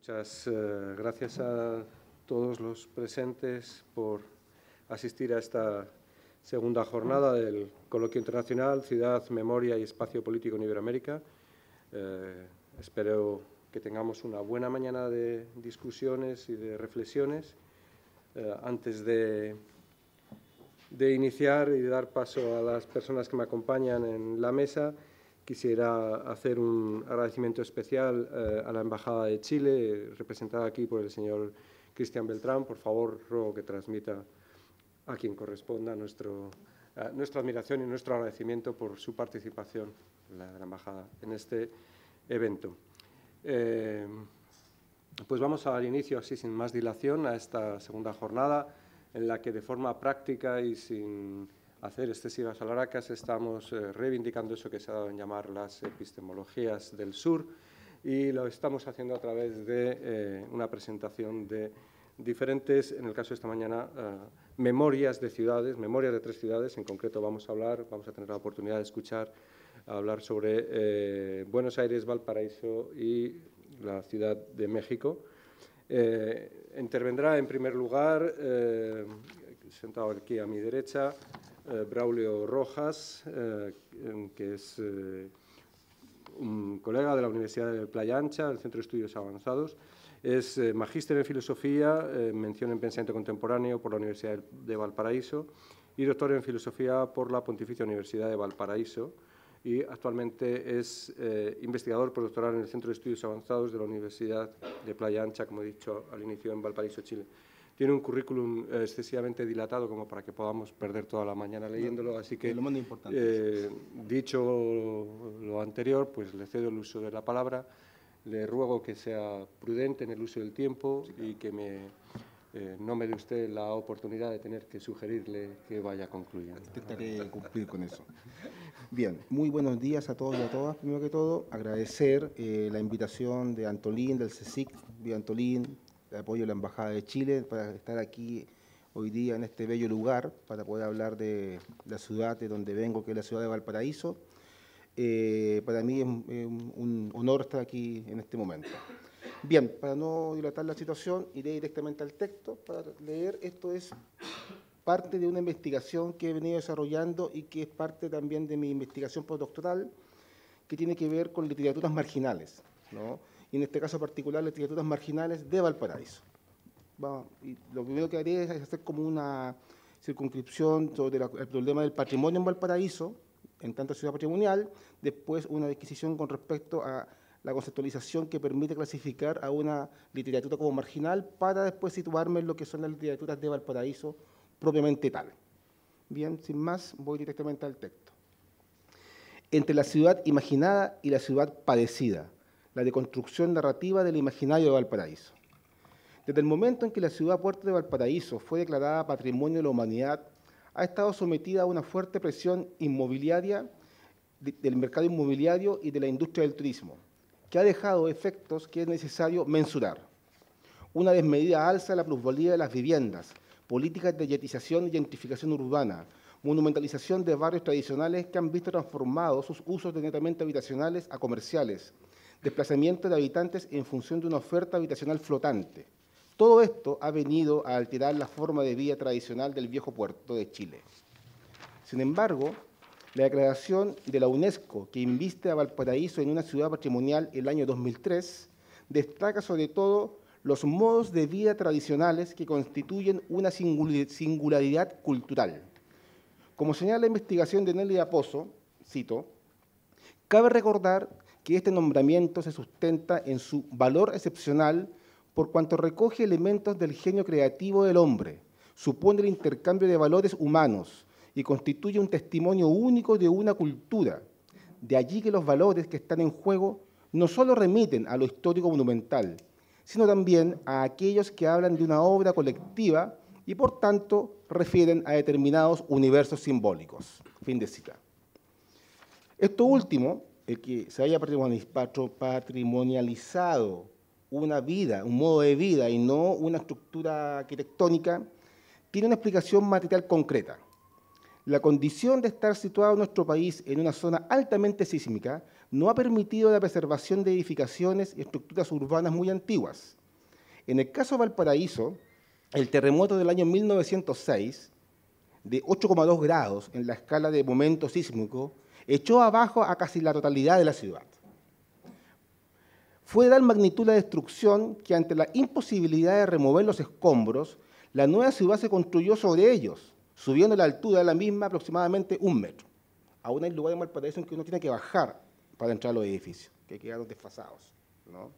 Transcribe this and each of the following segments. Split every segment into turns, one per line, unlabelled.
Muchas eh, gracias a todos los presentes por asistir a esta segunda jornada del Coloquio Internacional Ciudad, Memoria y Espacio Político en Iberoamérica. Eh, espero que tengamos una buena mañana de discusiones y de reflexiones. Eh, antes de, de iniciar y de dar paso a las personas que me acompañan en la mesa, Quisiera hacer un agradecimiento especial eh, a la Embajada de Chile, representada aquí por el señor Cristian Beltrán. Por favor, ruego que transmita a quien corresponda nuestro, eh, nuestra admiración y nuestro agradecimiento por su participación, la la Embajada, en este evento. Eh, pues vamos a dar inicio, así sin más dilación, a esta segunda jornada en la que de forma práctica y sin hacer excesivas alaracas, estamos eh, reivindicando eso que se ha dado en llamar las epistemologías del sur y lo estamos haciendo a través de eh, una presentación de diferentes, en el caso de esta mañana, eh, memorias de ciudades, memorias de tres ciudades, en concreto vamos a hablar, vamos a tener la oportunidad de escuchar, hablar sobre Buenos Aires, Valparaíso y la Ciudad de México. intervendrá en primer lugar sentado aquí a mi derecha, eh, Braulio Rojas, eh, que es eh, un colega de la Universidad de Playa Ancha, del Centro de Estudios Avanzados. Es magíster en filosofía, mención en pensamiento contemporáneo por la Universidad de Valparaíso y doctor en filosofía por la Pontificia Universidad de Valparaíso. Y actualmente es investigador investigador postdoctoral en el Centro de Estudios Avanzados de la Universidad de Playa Ancha, como he dicho al inicio, en Valparaíso, Chile tiene un currículum eh, excesivamente dilatado como para que podamos perder toda la mañana leyéndolo, así que lo importante, eh, dicho lo anterior, pues le cedo el uso de la palabra, le ruego que sea prudente en el uso del tiempo y que me, eh, no me dé usted la oportunidad de tener que sugerirle que vaya concluyendo. Intentaré cumplir con eso.
Bien, muy buenos días a todos y a todas. Primero que todo, agradecer la invitación de Antolín, del CSIC, de Antolín, apoyo de la Embajada de Chile para estar aquí hoy día en este bello lugar para poder hablar de la ciudad de donde vengo, que es la ciudad de Valparaíso. Eh, para mí es un honor estar aquí en este momento. Bien, para no dilatar la situación, iré directamente al texto para leer. Esto es parte de una investigación que he venido desarrollando y que es parte también de mi investigación postdoctoral, que tiene que ver con literaturas marginales. ¿no? y en este caso particular las literaturas marginales de Valparaíso. lo primero que haría es hacer como una circunscripción sobre el problema del patrimonio en Valparaíso, en tanto ciudad patrimonial, después una adquisición con respecto a la conceptualización que permite clasificar a una literatura como marginal para después situarme en lo que son las literaturas de Valparaíso propiamente tal. Bien, sin más, voy directamente al texto. Entre la ciudad imaginada y la ciudad padecida, la deconstrucción narrativa del imaginario de Valparaíso. Desde el momento en que la ciudad puerto de Valparaíso fue declarada Patrimonio de la Humanidad, ha estado sometida a una fuerte presión inmobiliaria del mercado inmobiliario y de la industria del turismo, que ha dejado efectos que es necesario mensurar. Una desmedida alza de la plusvalía de las viviendas, políticas de yetización y gentrificación urbana, monumentalización de barrios tradicionales que han visto transformados sus usos de netamente habitacionales a comerciales, desplazamiento de habitantes en función de una oferta habitacional flotante. Todo esto ha venido a alterar la forma de vida tradicional del viejo puerto de Chile. Sin embargo, la declaración de la UNESCO que inviste a Valparaíso en una ciudad patrimonial el año 2003 destaca sobre todo los modos de vida tradicionales que constituyen una singularidad cultural. Como señala la investigación de Nelly Aposo, cito, cabe recordar que este nombramiento se sustenta en su valor excepcional por cuanto recoge elementos del genio creativo del hombre, supone el intercambio de valores humanos y constituye un testimonio único de una cultura. De allí que los valores que están en juego no solo remiten a lo histórico monumental, sino también a aquellos que hablan de una obra colectiva y por tanto refieren a determinados universos simbólicos. Fin de cita. Esto último el que se haya patrimonializado una vida, un modo de vida y no una estructura arquitectónica, tiene una explicación material concreta. La condición de estar situado nuestro país en una zona altamente sísmica no ha permitido la preservación de edificaciones y estructuras urbanas muy antiguas. En el caso de Valparaíso, el terremoto del año 1906, de 8,2 grados en la escala de momento sísmico, echó abajo a casi la totalidad de la ciudad. Fue de tal magnitud la destrucción que ante la imposibilidad de remover los escombros, la nueva ciudad se construyó sobre ellos, subiendo la altura de la misma aproximadamente un metro. Aún hay lugares de parecen en que uno tiene que bajar para entrar a los edificios, que quedaron desfasados. ¿no?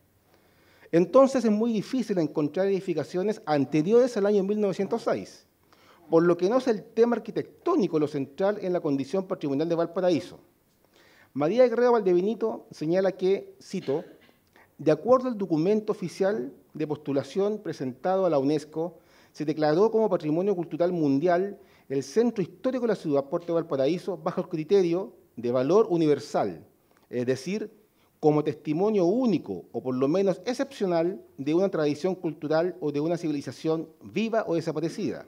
Entonces es muy difícil encontrar edificaciones anteriores al año 1906 por lo que no es el tema arquitectónico lo central en la condición patrimonial de Valparaíso. María Guerrero Valdevinito señala que, cito, de acuerdo al documento oficial de postulación presentado a la UNESCO, se declaró como Patrimonio Cultural Mundial el centro histórico de la ciudad Puerto de Valparaíso bajo el criterio de valor universal, es decir, como testimonio único o por lo menos excepcional de una tradición cultural o de una civilización viva o desaparecida.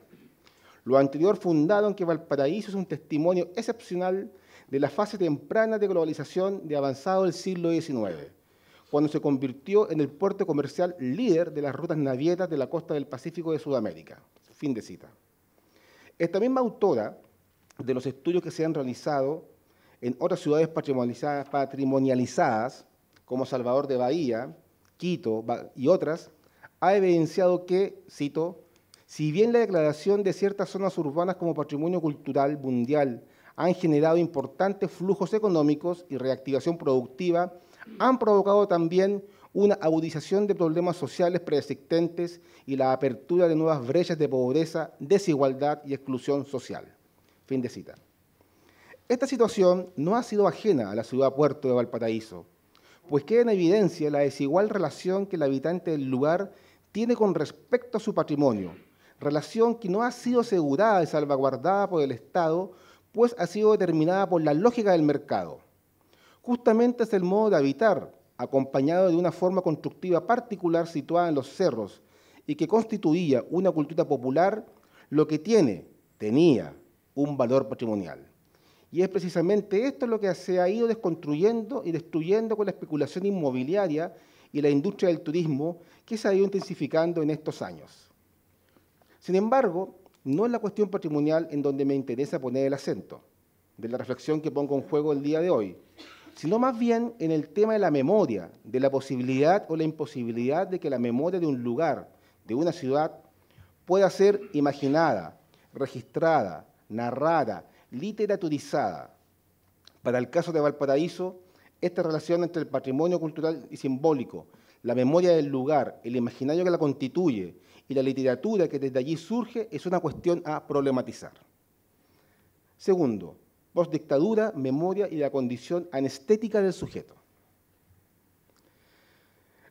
Lo anterior fundado en que Valparaíso es un testimonio excepcional de la fase temprana de globalización de avanzado del siglo XIX, cuando se convirtió en el puerto comercial líder de las rutas navieras de la costa del Pacífico de Sudamérica. Fin de cita. Esta misma autora, de los estudios que se han realizado en otras ciudades patrimonializadas, patrimonializadas como Salvador de Bahía, Quito y otras, ha evidenciado que, cito, si bien la declaración de ciertas zonas urbanas como patrimonio cultural mundial han generado importantes flujos económicos y reactivación productiva, han provocado también una agudización de problemas sociales preexistentes y la apertura de nuevas brechas de pobreza, desigualdad y exclusión social. Fin de cita. Esta situación no ha sido ajena a la ciudad puerto de Valparaíso, pues queda en evidencia la desigual relación que el habitante del lugar tiene con respecto a su patrimonio, relación que no ha sido asegurada y salvaguardada por el Estado, pues ha sido determinada por la lógica del mercado. Justamente es el modo de habitar, acompañado de una forma constructiva particular situada en los cerros y que constituía una cultura popular, lo que tiene, tenía, un valor patrimonial. Y es precisamente esto lo que se ha ido desconstruyendo y destruyendo con la especulación inmobiliaria y la industria del turismo que se ha ido intensificando en estos años. Sin embargo, no es la cuestión patrimonial en donde me interesa poner el acento, de la reflexión que pongo en juego el día de hoy, sino más bien en el tema de la memoria, de la posibilidad o la imposibilidad de que la memoria de un lugar, de una ciudad, pueda ser imaginada, registrada, narrada, literaturizada. Para el caso de Valparaíso, esta relación entre el patrimonio cultural y simbólico, la memoria del lugar, el imaginario que la constituye y la literatura que desde allí surge es una cuestión a problematizar. Segundo, dictadura, memoria y la condición anestética del sujeto.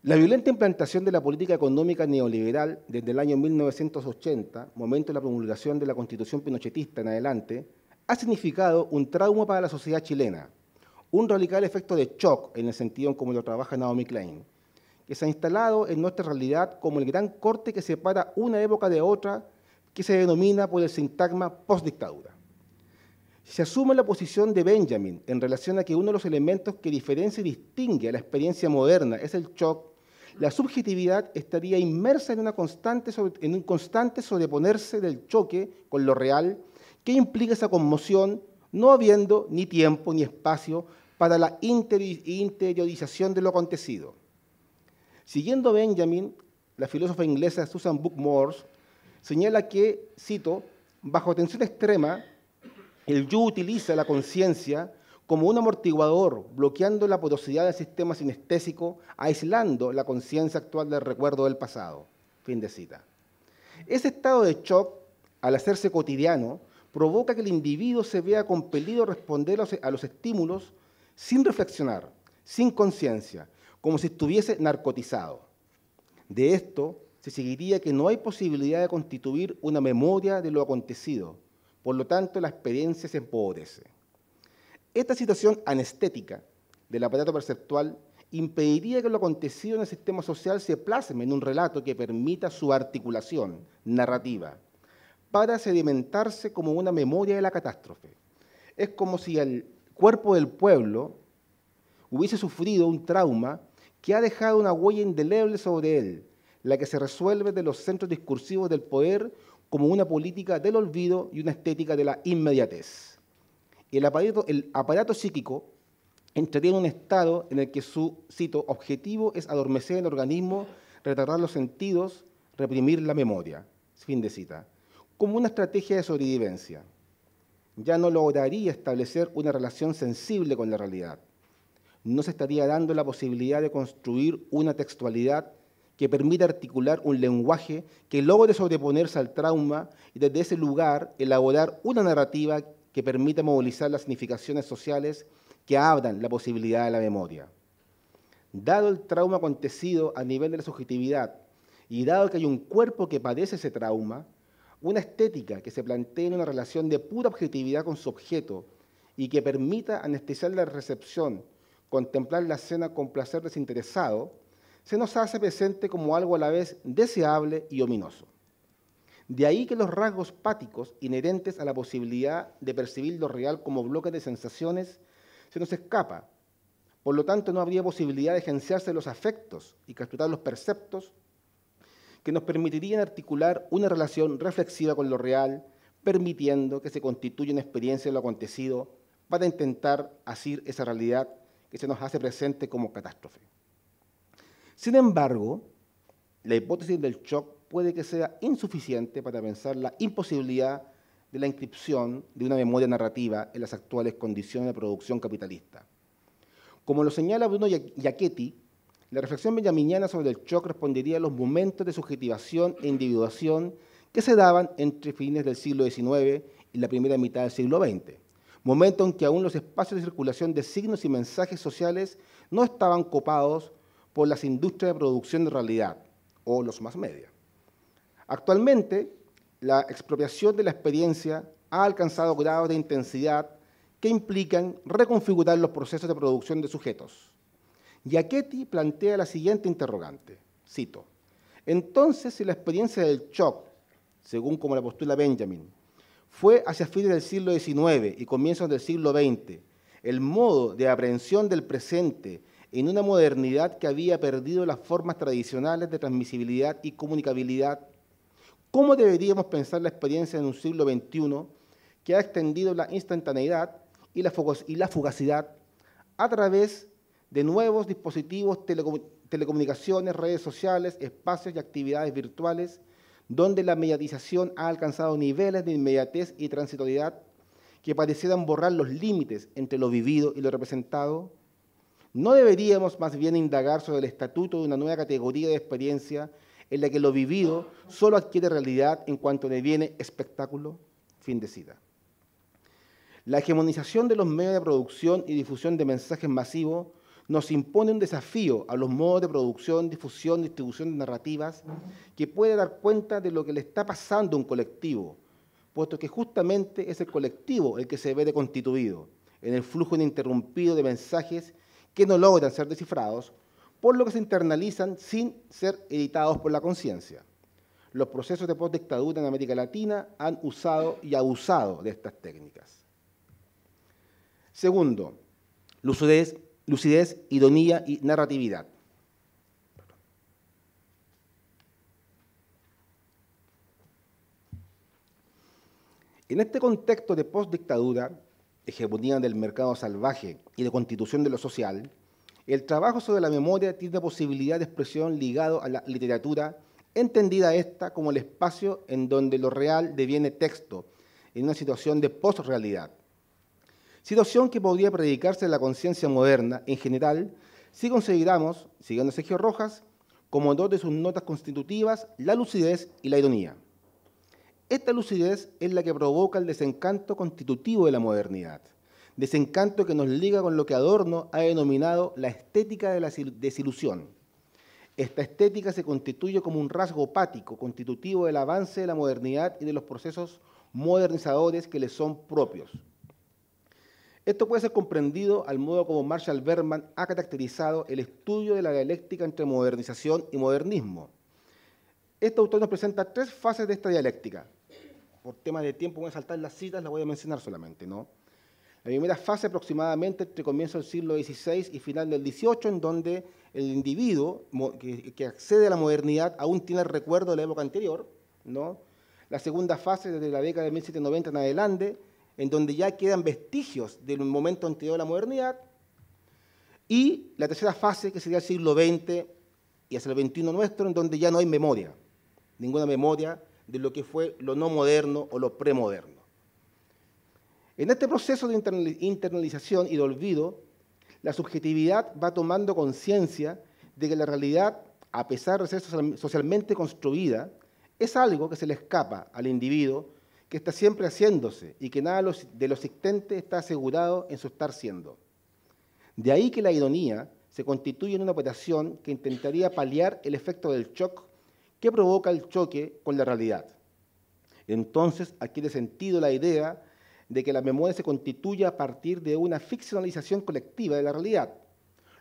La violenta implantación de la política económica neoliberal desde el año 1980, momento de la promulgación de la Constitución Pinochetista en adelante, ha significado un trauma para la sociedad chilena, un radical efecto de shock en el sentido en como lo trabaja Naomi Klein, que se ha instalado en nuestra realidad como el gran corte que separa una época de otra, que se denomina por el sintagma Si Se asume la posición de Benjamin en relación a que uno de los elementos que diferencia y distingue a la experiencia moderna es el shock, la subjetividad estaría inmersa en, una en un constante sobreponerse del choque con lo real, que implica esa conmoción, no habiendo ni tiempo ni espacio para la interiorización de lo acontecido. Siguiendo Benjamin, la filósofa inglesa Susan Book señala que, cito, bajo tensión extrema, el yo utiliza la conciencia como un amortiguador, bloqueando la porosidad del sistema sinestésico, aislando la conciencia actual del recuerdo del pasado. Fin de cita. Ese estado de shock, al hacerse cotidiano, provoca que el individuo se vea compelido a responder a los e-, estímulos sin reflexionar, sin conciencia, como si estuviese narcotizado. De esto se seguiría que no hay posibilidad de constituir una memoria de lo acontecido, por lo tanto la experiencia se empobrece. Esta situación anestética del aparato perceptual impediría que lo acontecido en el sistema social se plasme en un relato que permita su articulación narrativa para sedimentarse como una memoria de la catástrofe. Es como si el cuerpo del pueblo hubiese sufrido un trauma que ha dejado una huella indeleble sobre él, la que se resuelve de los centros discursivos del poder como una política del olvido y una estética de la inmediatez. El aparato, el aparato psíquico entretiene un estado en el que su, cito, objetivo es adormecer el organismo, retardar los sentidos, reprimir la memoria. Fin de cita. Como una estrategia de sobrevivencia. Ya no lograría establecer una relación sensible con la realidad no se estaría dando la posibilidad de construir una textualidad que permita articular un lenguaje que logre sobreponerse al trauma y desde ese lugar elaborar una narrativa que permita movilizar las significaciones sociales que abran la posibilidad de la memoria. Dado el trauma acontecido a nivel de la subjetividad y dado que hay un cuerpo que padece ese trauma, una estética que se plantee en una relación de pura objetividad con su objeto y que permita anestesiar la recepción contemplar la escena con placer desinteresado, se nos hace presente como algo a la vez deseable y ominoso. De ahí que los rasgos páticos inherentes a la posibilidad de percibir lo real como bloque de sensaciones se nos escapa. Por lo tanto, no habría posibilidad de agenciarse los afectos y capturar los perceptos que nos permitirían articular una relación reflexiva con lo real, permitiendo que se constituya una experiencia de lo acontecido para intentar asir esa realidad se nos hace presente como catástrofe. Sin embargo, la hipótesis del shock puede que sea insuficiente para pensar la imposibilidad de la inscripción de una memoria narrativa en las actuales condiciones de producción capitalista. Como lo señala Bruno Giachetti, la reflexión benjaminiana sobre el shock respondería a los momentos de subjetivación e individuación que se daban entre fines del siglo XIX y la primera mitad del siglo XX momento en que aún los espacios de circulación de signos y mensajes sociales no estaban copados por las industrias de producción de realidad o los más media. Actualmente, la expropiación de la experiencia ha alcanzado grados de intensidad que implican reconfigurar los procesos de producción de sujetos. Giachetti plantea la siguiente interrogante, cito, entonces si la experiencia del shock, según como la postula Benjamin, fue hacia fines del siglo XIX y comienzos del siglo XX el modo de aprehensión del presente en una modernidad que había perdido las formas tradicionales de transmisibilidad y comunicabilidad. ¿Cómo deberíamos pensar la experiencia en un siglo XXI que ha extendido la instantaneidad y la fugacidad a través de nuevos dispositivos, telecomunicaciones, redes sociales, espacios y actividades virtuales? donde la mediatización ha alcanzado niveles de inmediatez y transitoriedad que parecieran borrar los límites entre lo vivido y lo representado? ¿No deberíamos más bien indagar sobre el estatuto de una nueva categoría de experiencia en la que lo vivido solo adquiere realidad en cuanto le viene espectáculo? Fin de cita. La hegemonización de los medios de producción y difusión de mensajes masivos nos impone un desafío a los modos de producción, difusión, distribución de narrativas que puede dar cuenta de lo que le está pasando a un colectivo, puesto que justamente es el colectivo el que se ve constituido en el flujo ininterrumpido de mensajes que no logran ser descifrados, por lo que se internalizan sin ser editados por la conciencia. Los procesos de postdictadura en América Latina han usado y abusado de estas técnicas. Segundo, lucidez lucidez, ironía y narratividad. En este contexto de postdictadura, hegemonía del mercado salvaje y de constitución de lo social, el trabajo sobre la memoria tiene posibilidad de expresión ligado a la literatura, entendida esta como el espacio en donde lo real deviene texto, en una situación de postrealidad. Situación que podría predicarse en la conciencia moderna en general si consideramos, siguiendo a Sergio Rojas, como dos de sus notas constitutivas, la lucidez y la ironía. Esta lucidez es la que provoca el desencanto constitutivo de la modernidad, desencanto que nos liga con lo que Adorno ha denominado la estética de la desilusión. Esta estética se constituye como un rasgo pático constitutivo del avance de la modernidad y de los procesos modernizadores que le son propios. Esto puede ser comprendido al modo como Marshall Berman ha caracterizado el estudio de la dialéctica entre modernización y modernismo. Este autor nos presenta tres fases de esta dialéctica. Por temas de tiempo voy a saltar las citas, las voy a mencionar solamente, La primera fase aproximadamente entre comienzo del siglo XVI y final del XVIII, en donde el individuo que accede a la modernidad aún tiene el recuerdo de la época anterior, ¿no? La segunda fase desde la década de 1790 en adelante, en donde ya quedan vestigios del momento anterior a la modernidad, y la tercera fase, que sería el siglo XX y hacia el XXI nuestro, en donde ya no hay memoria, ninguna memoria de lo que fue lo no moderno o lo premoderno. En este proceso de internalización y de olvido, la subjetividad va tomando conciencia de que la realidad, a pesar de ser socialmente construida, es algo que se le escapa al individuo que está siempre haciéndose y que nada de lo existente está asegurado en su estar siendo. De ahí que la ironía se constituye en una operación que intentaría paliar el efecto del shock que provoca el choque con la realidad. Entonces aquí adquiere sentido la idea de que la memoria se constituye a partir de una ficcionalización colectiva de la realidad,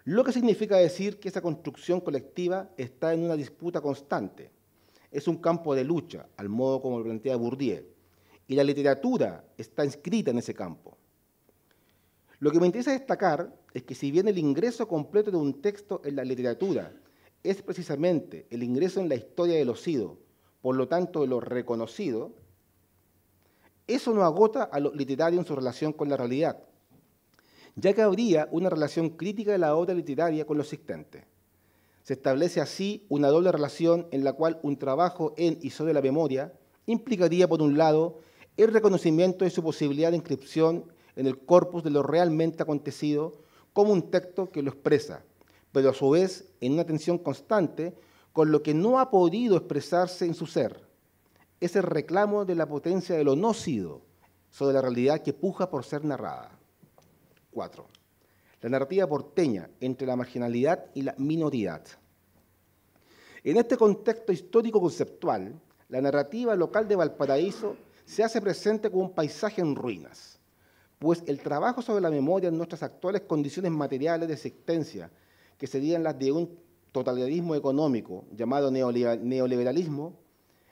lo que significa decir que esa construcción colectiva está en una disputa constante. Es un campo de lucha, al modo como lo plantea Bourdieu y la literatura está inscrita en ese campo. Lo que me interesa destacar es que si bien el ingreso completo de un texto en la literatura es precisamente el ingreso en la historia de lo sido, por lo tanto de lo reconocido, eso no agota a lo literario en su relación con la realidad, ya que habría una relación crítica de la obra literaria con lo existente. Se establece así una doble relación en la cual un trabajo en y sobre la memoria implicaría, por un lado, el reconocimiento de su posibilidad de inscripción en el corpus de lo realmente acontecido como un texto que lo expresa, pero a su vez en una tensión constante con lo que no ha podido expresarse en su ser. Es el reclamo de la potencia de lo no sido sobre la realidad que puja por ser narrada. 4. La narrativa porteña entre la marginalidad y la minoridad. En este contexto histórico-conceptual, la narrativa local de Valparaíso se hace presente como un paisaje en ruinas, pues el trabajo sobre la memoria en nuestras actuales condiciones materiales de existencia, que serían las de un totalitarismo económico llamado neoliberalismo,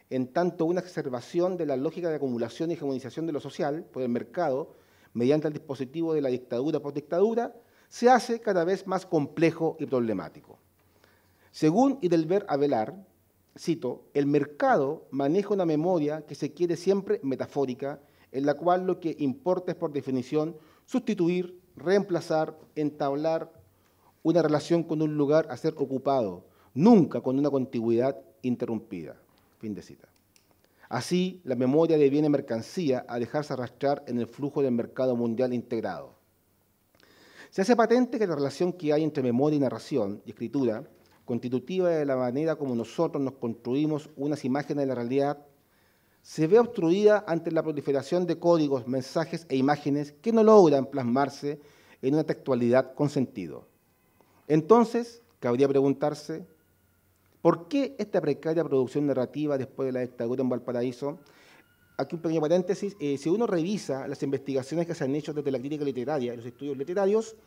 en tanto una observación de la lógica de acumulación y hegemonización de lo social por el mercado mediante el dispositivo de la dictadura por dictadura, se hace cada vez más complejo y problemático. Según Idelbert Avelar, cito, el mercado maneja una memoria que se quiere siempre metafórica, en la cual lo que importa es por definición sustituir, reemplazar, entablar una relación con un lugar a ser ocupado, nunca con una contigüidad interrumpida. Fin de cita. Así, la memoria deviene mercancía a dejarse arrastrar en el flujo del mercado mundial integrado. Se hace patente que la relación que hay entre memoria y narración y escritura constitutiva de la manera como nosotros nos construimos unas imágenes de la realidad, se ve obstruida ante la proliferación de códigos, mensajes e imágenes que no logran plasmarse en una textualidad con sentido. Entonces, cabría preguntarse, ¿por qué esta precaria producción narrativa después de la dictadura en Valparaíso? Aquí un pequeño paréntesis, eh, si uno revisa las investigaciones que se han hecho desde la crítica literaria y los estudios literarios,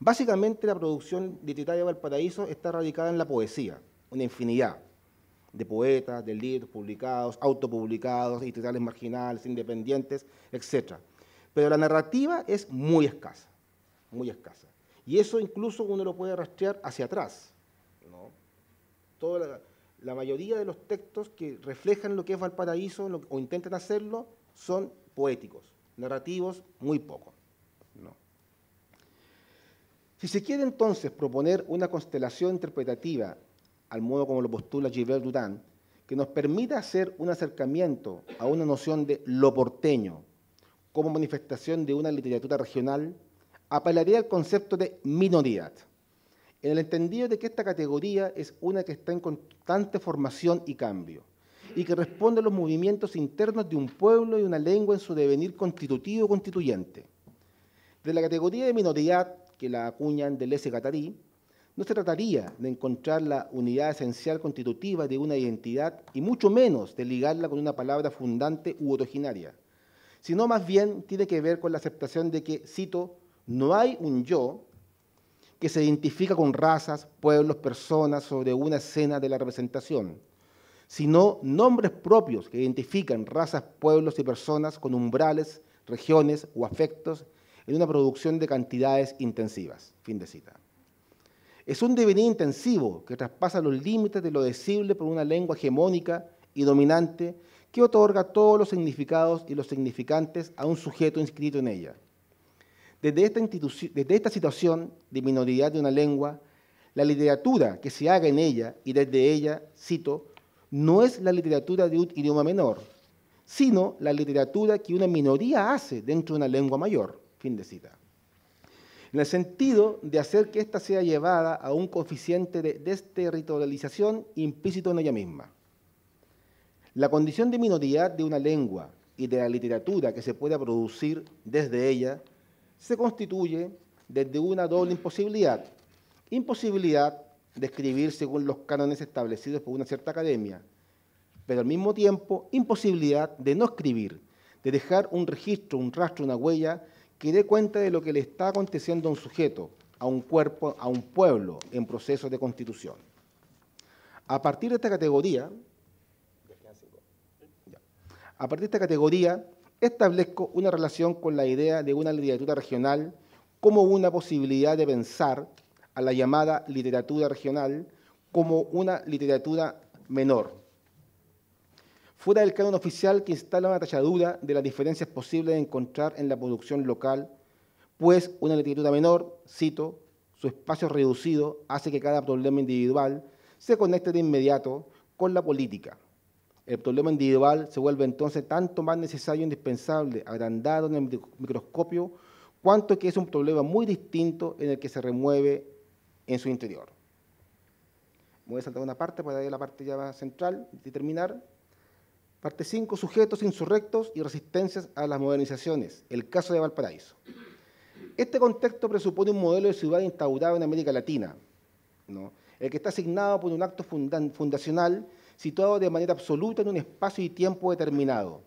Básicamente la producción literaria de Valparaíso está radicada en la poesía, una infinidad de poetas, de libros publicados, autopublicados, digitales marginales, independientes, etc. Pero la narrativa es muy escasa, muy escasa. Y eso incluso uno lo puede rastrear hacia atrás. Toda la, la, mayoría de los textos que reflejan lo que es Valparaíso o intentan hacerlo son poéticos, narrativos muy pocos. Si se quiere entonces proponer una constelación interpretativa, al modo como lo postula Gilbert Durán, que nos permita hacer un acercamiento a una noción de lo porteño como manifestación de una literatura regional, apelaría al concepto de minoridad, en el entendido de que esta categoría es una que está en constante formación y cambio, y que responde a los movimientos internos de un pueblo y una lengua en su devenir constitutivo o constituyente. De la categoría de minoridad que la acuñan s catarí, no se trataría de encontrar la unidad esencial constitutiva de una identidad y mucho menos de ligarla con una palabra fundante u originaria, sino más bien tiene que ver con la aceptación de que, cito, no hay un yo que se identifica con razas, pueblos, personas sobre una escena de la representación, sino nombres propios que identifican razas, pueblos y personas con umbrales, regiones o afectos en una producción de cantidades intensivas. Fin de cita. Es un devenir intensivo que traspasa los límites de lo decible por una lengua hegemónica y dominante que otorga todos los significados y los significantes a un sujeto inscrito en ella. Desde esta, desde esta situación de minoridad de una lengua, la literatura que se haga en ella y desde ella, cito, no es la literatura de un idioma menor, sino la literatura que una minoría hace dentro de una lengua mayor. Fin de cita. En el sentido de hacer que ésta sea llevada a un coeficiente de desterritorialización implícito en ella misma. La condición de minoría de una lengua y de la literatura que se pueda producir desde ella se constituye desde una doble imposibilidad. Imposibilidad de escribir según los cánones establecidos por una cierta academia, pero al mismo tiempo imposibilidad de no escribir, de dejar un registro, un rastro, una huella que dé cuenta de lo que le está aconteciendo a un sujeto, a un cuerpo, a un pueblo en proceso de constitución. A partir de esta categoría, a partir esta categoría, establezco una relación con la idea de una literatura regional como una posibilidad de pensar a la llamada literatura regional como una literatura menor, fuera del canon oficial que instala una talladura de las diferencias posibles de encontrar en la producción local, pues una literatura menor, cito, su espacio reducido hace que cada problema individual se conecte de inmediato con la política. El problema individual se vuelve entonces tanto más necesario e indispensable, agrandado en el microscopio, cuanto que es un problema muy distinto en el que se remueve en su interior. Voy a saltar una parte para ir a la parte ya central y terminar. Parte 5, sujetos insurrectos y resistencias a las modernizaciones, el caso de Valparaíso. Este contexto presupone un modelo de ciudad instaurado en América Latina, el que está asignado por un acto fundacional situado de manera absoluta en un espacio y tiempo determinado.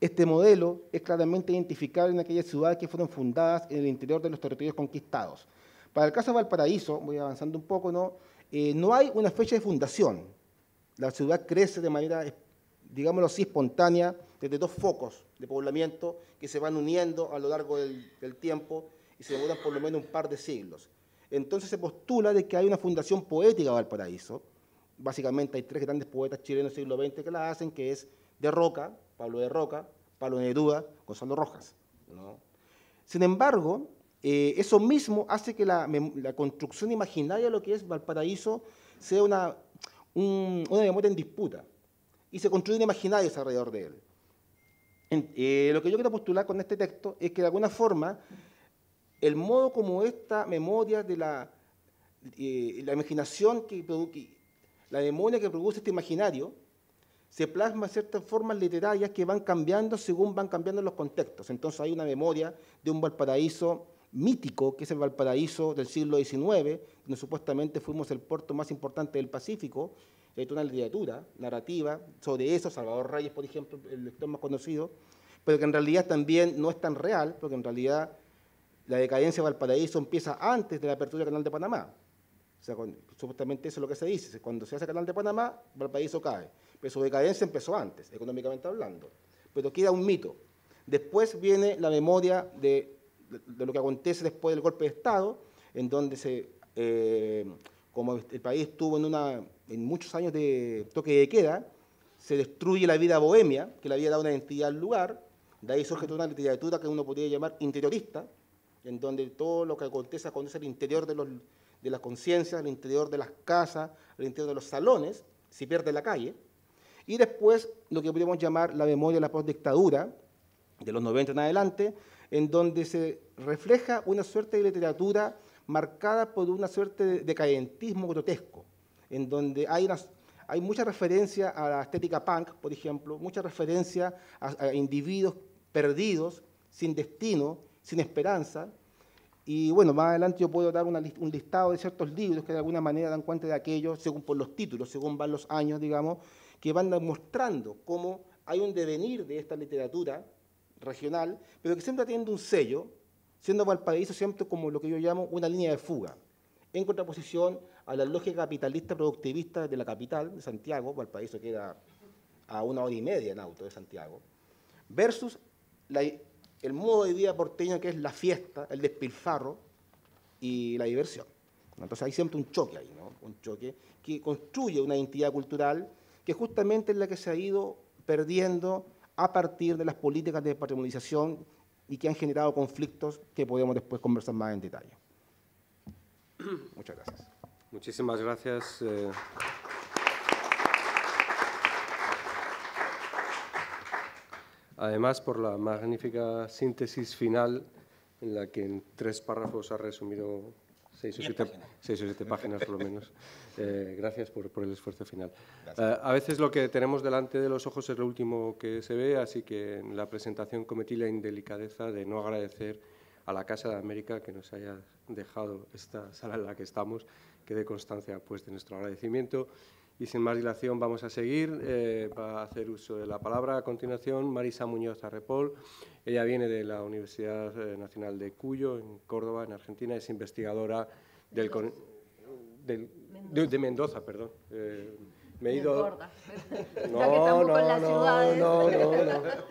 Este modelo es claramente identificable en aquellas ciudades que fueron fundadas en el interior de los territorios conquistados. Para el caso de Valparaíso, voy avanzando un poco, ¿no? Eh, no hay una fecha de fundación. La ciudad crece de manera digámoslo así, espontánea, desde dos focos de poblamiento que se van uniendo a lo largo del, tiempo y se demoran por lo menos un par de siglos. Entonces se postula de que hay una fundación poética de Valparaíso. Básicamente hay tres grandes poetas chilenos del siglo XX que la hacen, que es de Roca, Pablo de Roca, Pablo Neruda, Gonzalo Rojas. Sin embargo, eh, eso mismo hace que la, construcción imaginaria de lo que es Valparaíso sea una, una memoria en disputa y se construyen imaginarios alrededor de él. Eh, lo que yo quiero postular con este texto es que de alguna forma el modo como esta memoria de la, eh, la imaginación que produce, la memoria que produce este imaginario, se plasma en ciertas formas literarias que van cambiando según van cambiando los contextos. Entonces hay una memoria de un Valparaíso mítico, que es el Valparaíso del siglo XIX, donde supuestamente fuimos el puerto más importante del Pacífico, hay toda una literatura narrativa sobre eso, Salvador Reyes, por ejemplo, el lector más conocido, pero que en realidad también no es tan real, porque en realidad la decadencia de Valparaíso empieza antes de la apertura del Canal de Panamá. O sea, supuestamente eso es lo que se dice. Cuando se hace el Canal de Panamá, Valparaíso cae. Pero su decadencia empezó antes, económicamente hablando. Pero queda un mito. Después viene la memoria de, lo que acontece después del golpe de Estado, en donde se eh, como el país estuvo en, una, en muchos años de toque de queda, se destruye la vida bohemia, que le había dado una identidad al lugar, de ahí surge toda una literatura que uno podría llamar interiorista, en donde todo lo que acontece acontece el interior de, las conciencias, el interior de las casas, el interior de los salones, si pierde la calle. Y después lo que podríamos llamar la memoria de la postdictadura, de los 90 en adelante, en donde se refleja una suerte de literatura marcada por una suerte de decadentismo grotesco, en donde hay, hay mucha referencia a la estética punk, por ejemplo, mucha referencia a, individuos perdidos, sin destino, sin esperanza. Y bueno, más adelante yo puedo dar un listado de ciertos libros que de alguna manera dan cuenta de aquello, según por los títulos, según van los años, digamos, que van mostrando cómo hay un devenir de esta literatura regional, pero que siempre tiene un sello siendo Valparaíso siempre como lo que yo llamo una línea de fuga, en contraposición a la lógica capitalista productivista de la capital, de Santiago, Valparaíso queda a una hora y media en auto de Santiago, versus el modo de vida porteño que es la fiesta, el despilfarro y la diversión. Entonces hay siempre un choque ahí, ¿no? un choque que construye una identidad cultural que justamente es la que se ha ido perdiendo a partir de las políticas de patrimonialización y que han generado conflictos que podemos después conversar más en detalle.
Muchas gracias. Muchísimas gracias. Eh. Además, por la magnífica síntesis final en la que en tres párrafos ha resumido seis o siete páginas, por lo menos. Eh, gracias por, el esfuerzo final. Eh, a veces lo que tenemos delante de los ojos es lo último que se ve, así que en la presentación cometí la indelicadeza de no agradecer a la Casa de América que nos haya dejado esta sala en la que estamos, que dé constancia pues, de nuestro agradecimiento y sin más dilación vamos a seguir. para eh, hacer uso de la palabra a continuación Marisa Muñoz Arrepol. Ella viene de la Universidad eh, Nacional de Cuyo, en Córdoba, en Argentina. Es investigadora del, De, Mendoza, perdón. Eh, me he ido... no, no, no.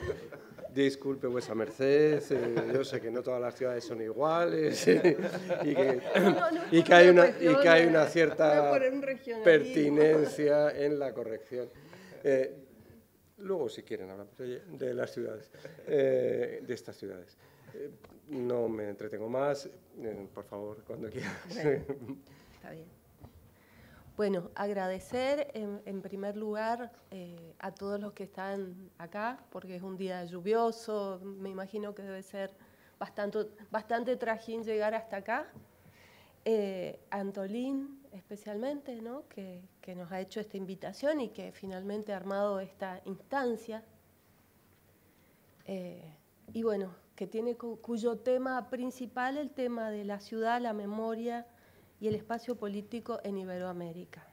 Disculpe vuesa merced, eh, yo sé que no todas las ciudades son iguales y, que, hay una, y que hay una cierta pertinencia en la corrección. Eh, luego, si quieren, hablar de las ciudades, eh, de estas ciudades. no me entretengo más, por favor, cuando quieras.
está bien. Bueno, agradecer en, primer lugar eh, a todos los que están acá, porque es un día lluvioso, me imagino que debe ser bastante, bastante trajín llegar hasta acá. Eh, Antolín especialmente, ¿no? que, nos ha hecho esta invitación y que finalmente ha armado esta instancia. Eh, y bueno, que tiene cuyo tema principal, el tema de la ciudad, la memoria, y el espacio político en Iberoamérica.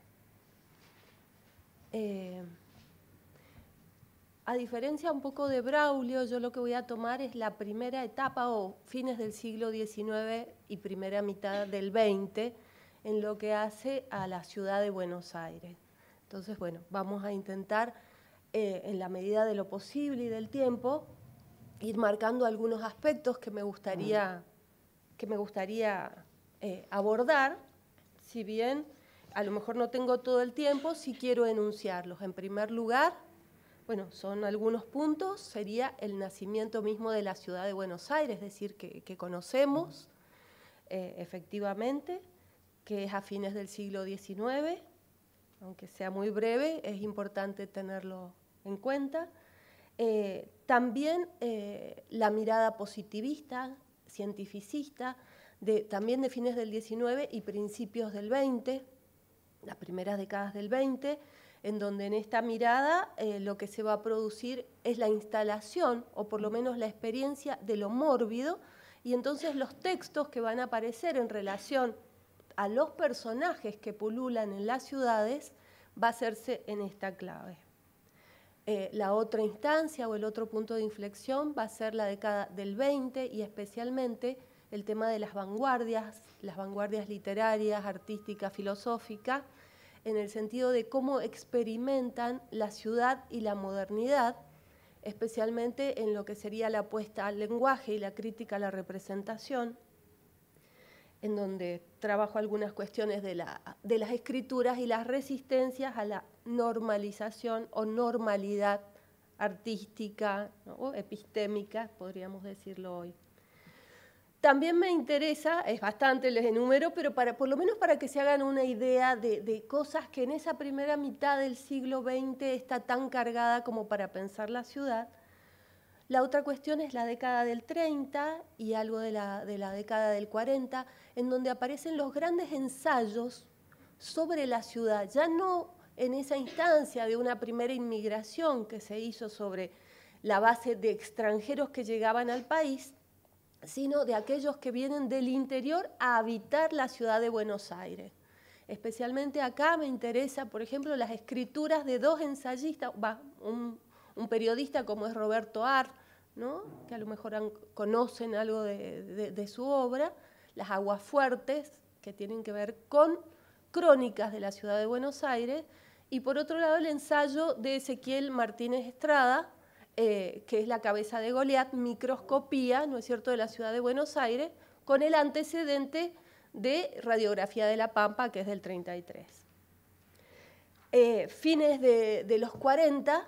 Eh, a diferencia un poco de Braulio, yo lo que voy a tomar es la primera etapa o fines del siglo XIX y primera mitad del XX en lo que hace a la ciudad de Buenos Aires. Entonces, bueno, vamos a intentar, eh, en la medida de lo posible y del tiempo, ir marcando algunos aspectos que me gustaría, que me gustaría eh, abordar, si bien a lo mejor no tengo todo el tiempo, si quiero enunciarlos. En primer lugar, bueno, son algunos puntos, sería el nacimiento mismo de la ciudad de Buenos Aires, es decir, que, conocemos eh, efectivamente, que es a fines del siglo XIX, aunque sea muy breve, es importante tenerlo en cuenta. Eh, también la mirada positivista, cientificista, también de fines del 19 y principios del 20, las primeras décadas del 20, en donde en esta mirada eh, lo que se va a producir es la instalación, o por lo menos la experiencia de lo mórbido, y entonces los textos que van a aparecer en relación a los personajes que pululan en las ciudades va a hacerse en esta clave. Eh, la otra instancia o el otro punto de inflexión va a ser la década del 20 y especialmente el tema de las vanguardias, las vanguardias literarias, artísticas, filosóficas, en el sentido de cómo experimentan la ciudad y la modernidad, especialmente en lo que sería la apuesta al lenguaje y la crítica a la representación, en donde trabajo algunas cuestiones de, las escrituras y las resistencias a la normalización o normalidad artística o epistémica, podríamos decirlo hoy. También me interesa, es bastante, el número, pero por lo menos para que se hagan una idea de, cosas que en esa primera mitad del siglo XX está tan cargada como para pensar la ciudad. La otra cuestión es la década del 30 y algo de de la década del 40, en donde aparecen los grandes ensayos sobre la ciudad, ya no en esa instancia de una primera inmigración que se hizo sobre la base de extranjeros que llegaban al país, sino de aquellos que vienen del interior a habitar la ciudad de Buenos Aires. Especialmente acá me interesa, por ejemplo, las escrituras de dos ensayistas, un, periodista como es Roberto Ar, que a lo mejor conocen algo de, su obra, las fuertes, que tienen que ver con crónicas de la ciudad de Buenos Aires, y por otro lado el ensayo de Ezequiel Martínez Estrada, eh, que es la cabeza de Goliat, microscopía, ¿no es cierto?, de la ciudad de Buenos Aires, con el antecedente de radiografía de la Pampa, que es del 33. Eh, fines de, los 40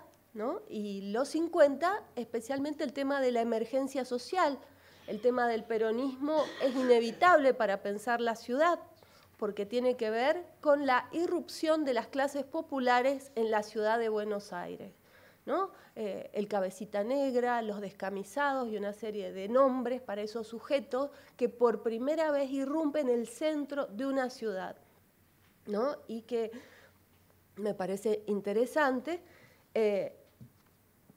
y los 50, especialmente el tema de la emergencia social, el tema del peronismo es inevitable para pensar la ciudad, porque tiene que ver con la irrupción de las clases populares en la ciudad de Buenos Aires. Eh, el cabecita negra, los descamisados y una serie de nombres para esos sujetos que por primera vez irrumpen el centro de una ciudad. Y que me parece interesante. Eh,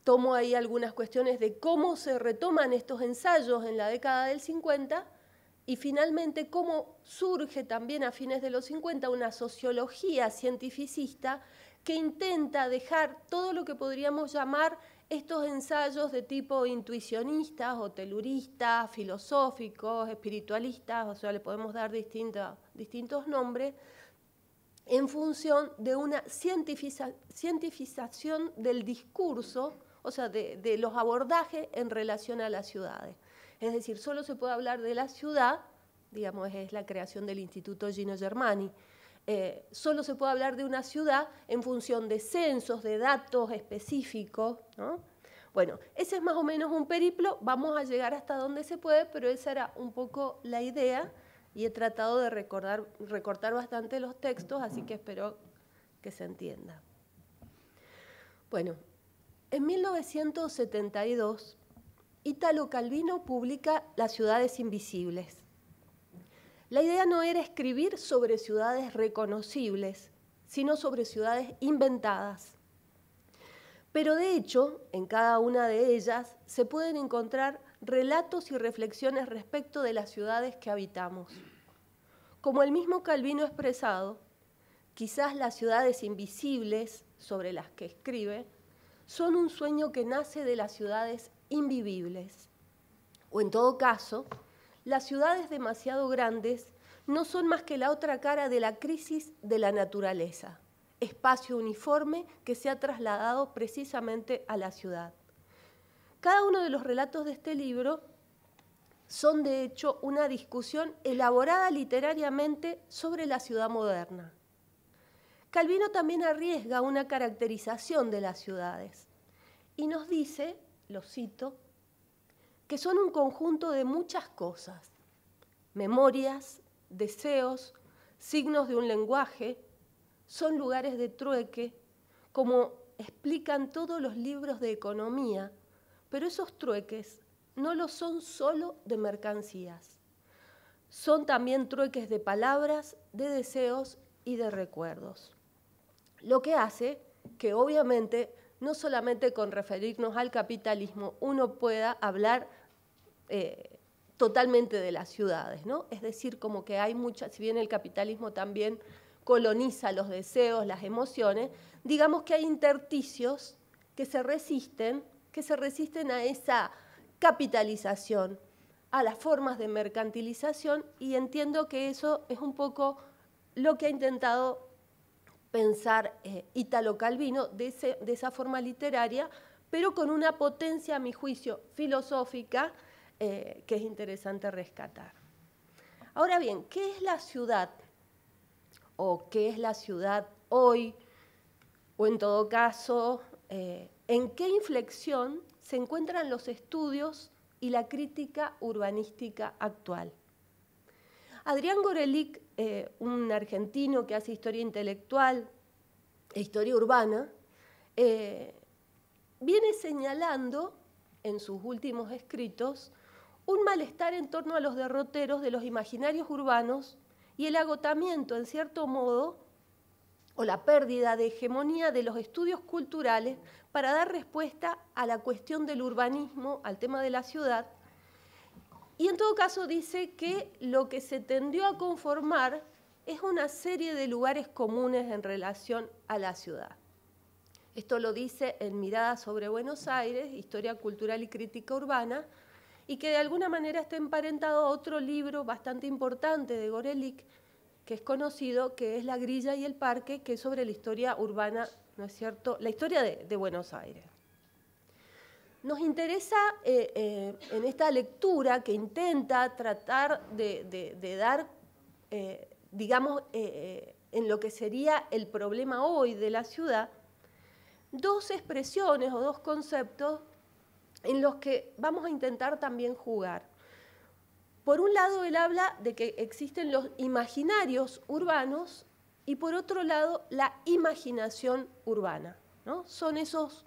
tomo ahí algunas cuestiones de cómo se retoman estos ensayos en la década del 50 y finalmente cómo surge también a fines de los 50 una sociología cientificista que intenta dejar todo lo que podríamos llamar estos ensayos de tipo intuicionistas o teluristas, filosóficos, espiritualistas, o sea, le podemos dar distintos nombres, en función de una cientificación del discurso, o sea, de, de los abordajes en relación a las ciudades. Es decir, solo se puede hablar de la ciudad, digamos, es la creación del Instituto Gino Germani, eh, solo se puede hablar de una ciudad en función de censos, de datos específicos. Bueno, ese es más o menos un periplo, vamos a llegar hasta donde se puede, pero esa era un poco la idea y he tratado de recortar bastante los textos, así que espero que se entienda. Bueno, en 1972, Italo Calvino publica Las ciudades invisibles. La idea no era escribir sobre ciudades reconocibles, sino sobre ciudades inventadas. Pero de hecho, en cada una de ellas se pueden encontrar relatos y reflexiones respecto de las ciudades que habitamos. Como el mismo Calvino expresado, quizás las ciudades invisibles sobre las que escribe son un sueño que nace de las ciudades invivibles. O en todo caso, las ciudades demasiado grandes no son más que la otra cara de la crisis de la naturaleza, espacio uniforme que se ha trasladado precisamente a la ciudad. Cada uno de los relatos de este libro son de hecho una discusión elaborada literariamente sobre la ciudad moderna. Calvino también arriesga una caracterización de las ciudades y nos dice, lo cito, que son un conjunto de muchas cosas, memorias, deseos, signos de un lenguaje, son lugares de trueque, como explican todos los libros de economía, pero esos trueques no lo son solo de mercancías, son también trueques de palabras, de deseos y de recuerdos. Lo que hace que obviamente no solamente con referirnos al capitalismo uno pueda hablar eh, totalmente de las ciudades, Es decir, como que hay muchas, si bien el capitalismo también coloniza los deseos, las emociones, digamos que hay interticios que se resisten, que se resisten a esa capitalización, a las formas de mercantilización y entiendo que eso es un poco lo que ha intentado pensar eh, Italo Calvino de esa forma literaria, pero con una potencia, a mi juicio, filosófica eh, que es interesante rescatar. Ahora bien, ¿qué es la ciudad? ¿O qué es la ciudad hoy? O en todo caso, eh, ¿en qué inflexión se encuentran los estudios y la crítica urbanística actual? Adrián Gorelick, eh, un argentino que hace historia intelectual e historia urbana, viene señalando en sus últimos escritos un malestar en torno a los derroteros de los imaginarios urbanos y el agotamiento, en cierto modo, o la pérdida de hegemonía de los estudios culturales para dar respuesta a la cuestión del urbanismo, al tema de la ciudad. Y en todo caso dice que lo que se tendió a conformar es una serie de lugares comunes en relación a la ciudad. Esto lo dice en Mirada sobre Buenos Aires, Historia Cultural y Crítica Urbana, y que de alguna manera está emparentado a otro libro bastante importante de Gorelick, que es conocido, que es La grilla y el parque, que es sobre la historia urbana, ¿no es cierto?, la historia de, Buenos Aires. Nos interesa eh, eh, en esta lectura que intenta tratar de, dar, eh, digamos, en lo que sería el problema hoy de la ciudad, dos expresiones o dos conceptos en los que vamos a intentar también jugar. Por un lado, él habla de que existen los imaginarios urbanos y por otro lado, la imaginación urbana. Son esos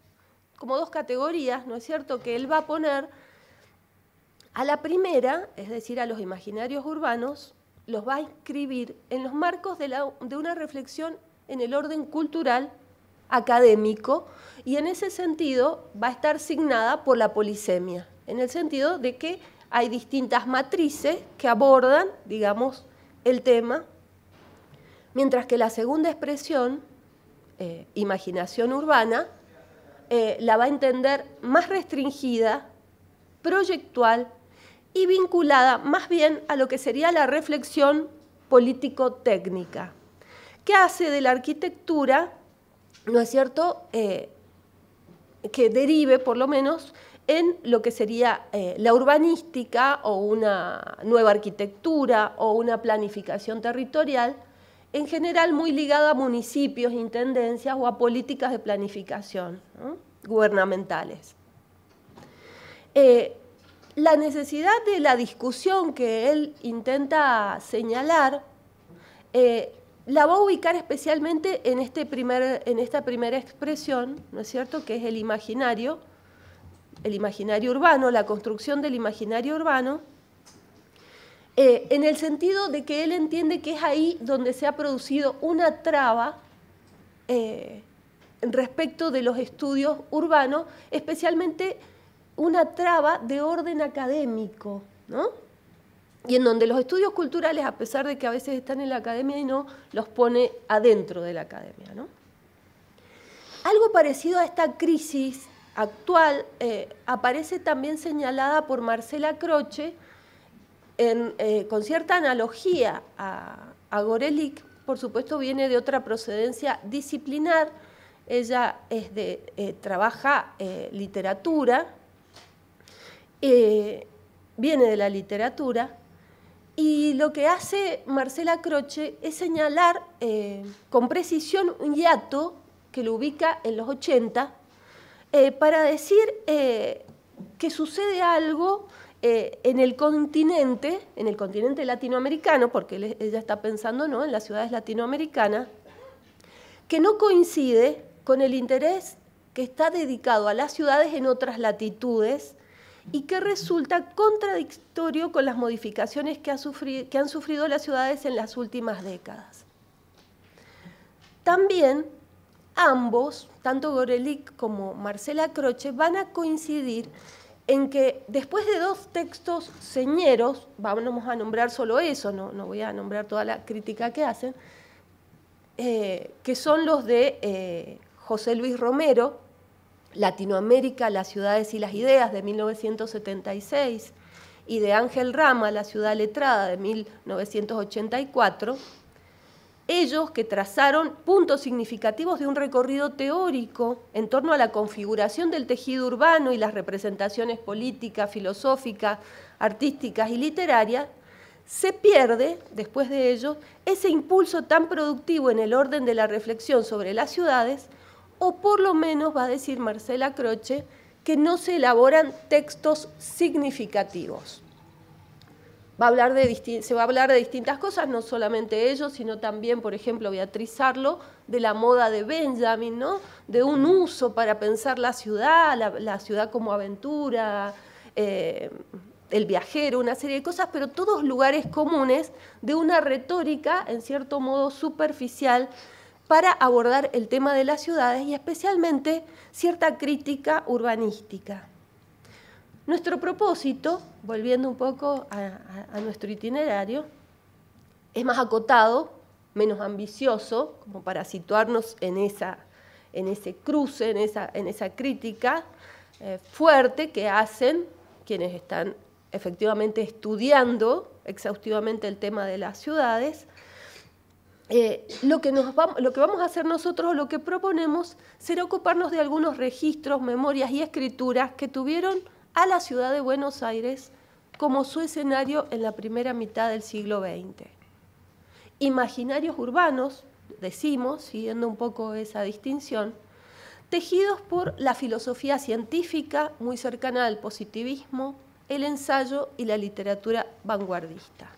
como dos categorías, ¿no es cierto?, que él va a poner. A la primera, es decir, a los imaginarios urbanos, los va a inscribir en los marcos de una reflexión en el orden cultural académico y en ese sentido va a estar signada por la polisemia, en el sentido de que hay distintas matrices que abordan, digamos, el tema, mientras que la segunda expresión, eh, imaginación urbana, eh, la va a entender más restringida, proyectual y vinculada más bien a lo que sería la reflexión político-técnica, ¿Qué hace de la arquitectura ¿no es cierto?, eh, que derive por lo menos en lo que sería eh, la urbanística o una nueva arquitectura o una planificación territorial, en general muy ligada a municipios, intendencias o a políticas de planificación gubernamentales. Eh, la necesidad de la discusión que él intenta señalar la va a ubicar especialmente en, este primer, en esta primera expresión, ¿no es cierto?, que es el imaginario, el imaginario urbano, la construcción del imaginario urbano, eh, en el sentido de que él entiende que es ahí donde se ha producido una traba eh, respecto de los estudios urbanos, especialmente una traba de orden académico, ¿no? y en donde los estudios culturales, a pesar de que a veces están en la academia y no, los pone adentro de la academia. Algo parecido a esta crisis actual eh, aparece también señalada por Marcela Croce eh, con cierta analogía a, Gorelic, Gorelick, por supuesto viene de otra procedencia disciplinar, ella es de, eh, trabaja literatura, viene de la literatura, y lo que hace Marcela Croce es señalar eh, con precisión un hiato que lo ubica en los 80 eh, para decir eh, que sucede algo en el continente, en el continente latinoamericano, porque ella está pensando ¿no? en las ciudades latinoamericanas, que no coincide con el interés que está dedicado a las ciudades en otras latitudes y que resulta contradictorio con las modificaciones que, han sufrido las ciudades en las últimas décadas. También ambos, tanto Gorelick como Marcela Croce, van a coincidir en que después de dos textos señeros, vamos a nombrar solo eso, no, voy a nombrar toda la crítica que hacen, eh, que son los de eh, José Luis Romero Latinoamérica, las ciudades y las ideas de 1976 y de Ángel Rama, la ciudad letrada de 1984, ellos que trazaron puntos significativos de un recorrido teórico en torno a la configuración del tejido urbano y las representaciones políticas, filosóficas, artísticas y literarias, se pierde, después de ello, ese impulso tan productivo en el orden de la reflexión sobre las ciudades o por lo menos va a decir Marcela Croce que no se elaboran textos significativos. Va a hablar de, se va a hablar de distintas cosas, no solamente ellos, sino también, por ejemplo, Beatriz Arlo, de la moda de Benjamin, ¿no? de un uso para pensar la ciudad, la, ciudad como aventura, eh, el viajero, una serie de cosas, pero todos lugares comunes de una retórica, en cierto modo, superficial, para abordar el tema de las ciudades y especialmente cierta crítica urbanística. Nuestro propósito, volviendo un poco a, nuestro itinerario, es más acotado, menos ambicioso, como para situarnos en, esa, ese cruce, en esa, crítica eh, fuerte que hacen quienes están efectivamente estudiando exhaustivamente el tema de las ciudades, eh, lo, que lo que vamos a hacer nosotros lo que proponemos será ocuparnos de algunos registros, memorias y escrituras que tuvieron a la ciudad de Buenos Aires como su escenario en la primera mitad del siglo XX. Imaginarios urbanos, decimos, siguiendo un poco esa distinción, tejidos por la filosofía científica muy cercana al positivismo, el ensayo y la literatura vanguardista.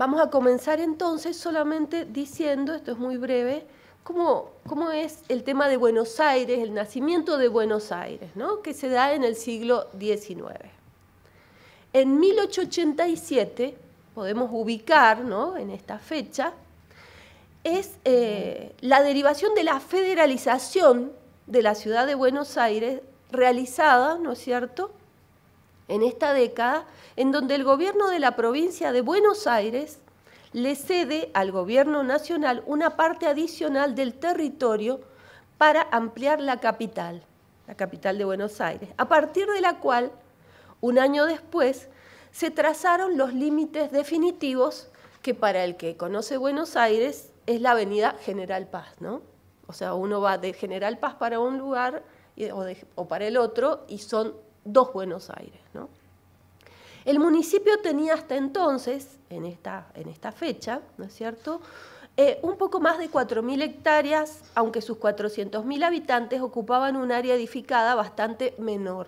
Vamos a comenzar entonces solamente diciendo, esto es muy breve, cómo, cómo es el tema de Buenos Aires, el nacimiento de Buenos Aires, ¿no? que se da en el siglo XIX. En 1887, podemos ubicar en esta fecha, es eh, la derivación de la federalización de la ciudad de Buenos Aires realizada, ¿no es cierto?, en esta década, en donde el gobierno de la provincia de Buenos Aires le cede al gobierno nacional una parte adicional del territorio para ampliar la capital, la capital de Buenos Aires, a partir de la cual, un año después, se trazaron los límites definitivos que para el que conoce Buenos Aires es la avenida General Paz, ¿no? O sea, uno va de General Paz para un lugar o, o para el otro y son dos Buenos Aires. ¿no? El municipio tenía hasta entonces, en esta, en esta fecha, ¿no es cierto?, eh, un poco más de 4.000 hectáreas, aunque sus 400.000 habitantes ocupaban un área edificada bastante menor.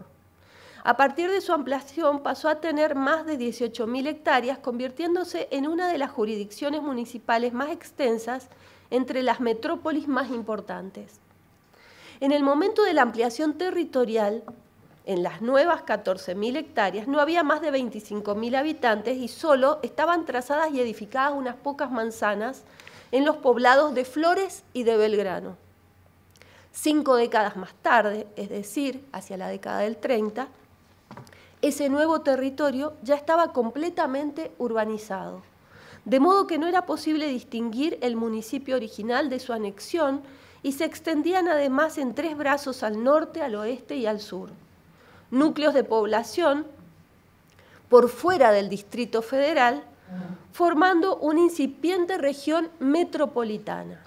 A partir de su ampliación pasó a tener más de 18.000 hectáreas, convirtiéndose en una de las jurisdicciones municipales más extensas entre las metrópolis más importantes. En el momento de la ampliación territorial, en las nuevas 14.000 hectáreas no había más de 25.000 habitantes y solo estaban trazadas y edificadas unas pocas manzanas en los poblados de Flores y de Belgrano. Cinco décadas más tarde, es decir, hacia la década del 30, ese nuevo territorio ya estaba completamente urbanizado, de modo que no era posible distinguir el municipio original de su anexión y se extendían además en tres brazos al norte, al oeste y al sur núcleos de población por fuera del Distrito Federal, formando una incipiente región metropolitana.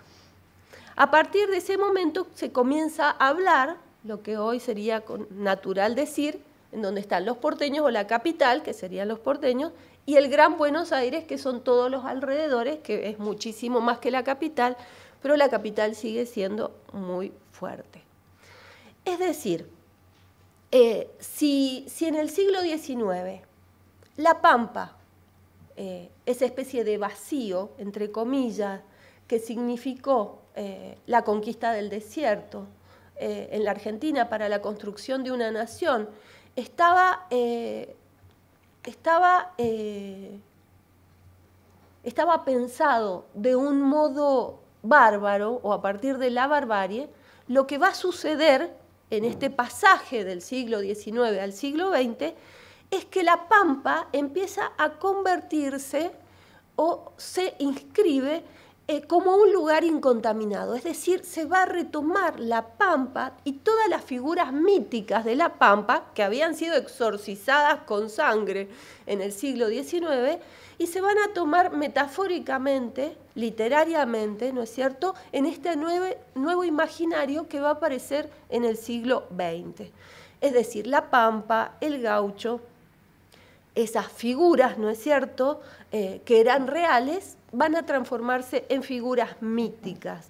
A partir de ese momento se comienza a hablar, lo que hoy sería natural decir, en donde están los porteños o la capital, que serían los porteños, y el Gran Buenos Aires, que son todos los alrededores, que es muchísimo más que la capital, pero la capital sigue siendo muy fuerte. Es decir, eh, si, en el siglo XIX la pampa, eh, esa especie de vacío, entre comillas, que significó eh, la conquista del desierto en la Argentina para la construcción de una nación, estaba, estaba, estaba pensado de un modo bárbaro o a partir de la barbarie, lo que va a suceder en este pasaje del siglo XIX al siglo XX es que la pampa empieza a convertirse o se inscribe eh, como un lugar incontaminado, es decir, se va a retomar la pampa y todas las figuras míticas de la pampa que habían sido exorcizadas con sangre en el siglo XIX, y se van a tomar metafóricamente, literariamente, ¿no es cierto?, en este nuevo, imaginario que va a aparecer en el siglo XX. Es decir, la pampa, el gaucho, esas figuras, ¿no es cierto?, eh, que eran reales, van a transformarse en figuras míticas.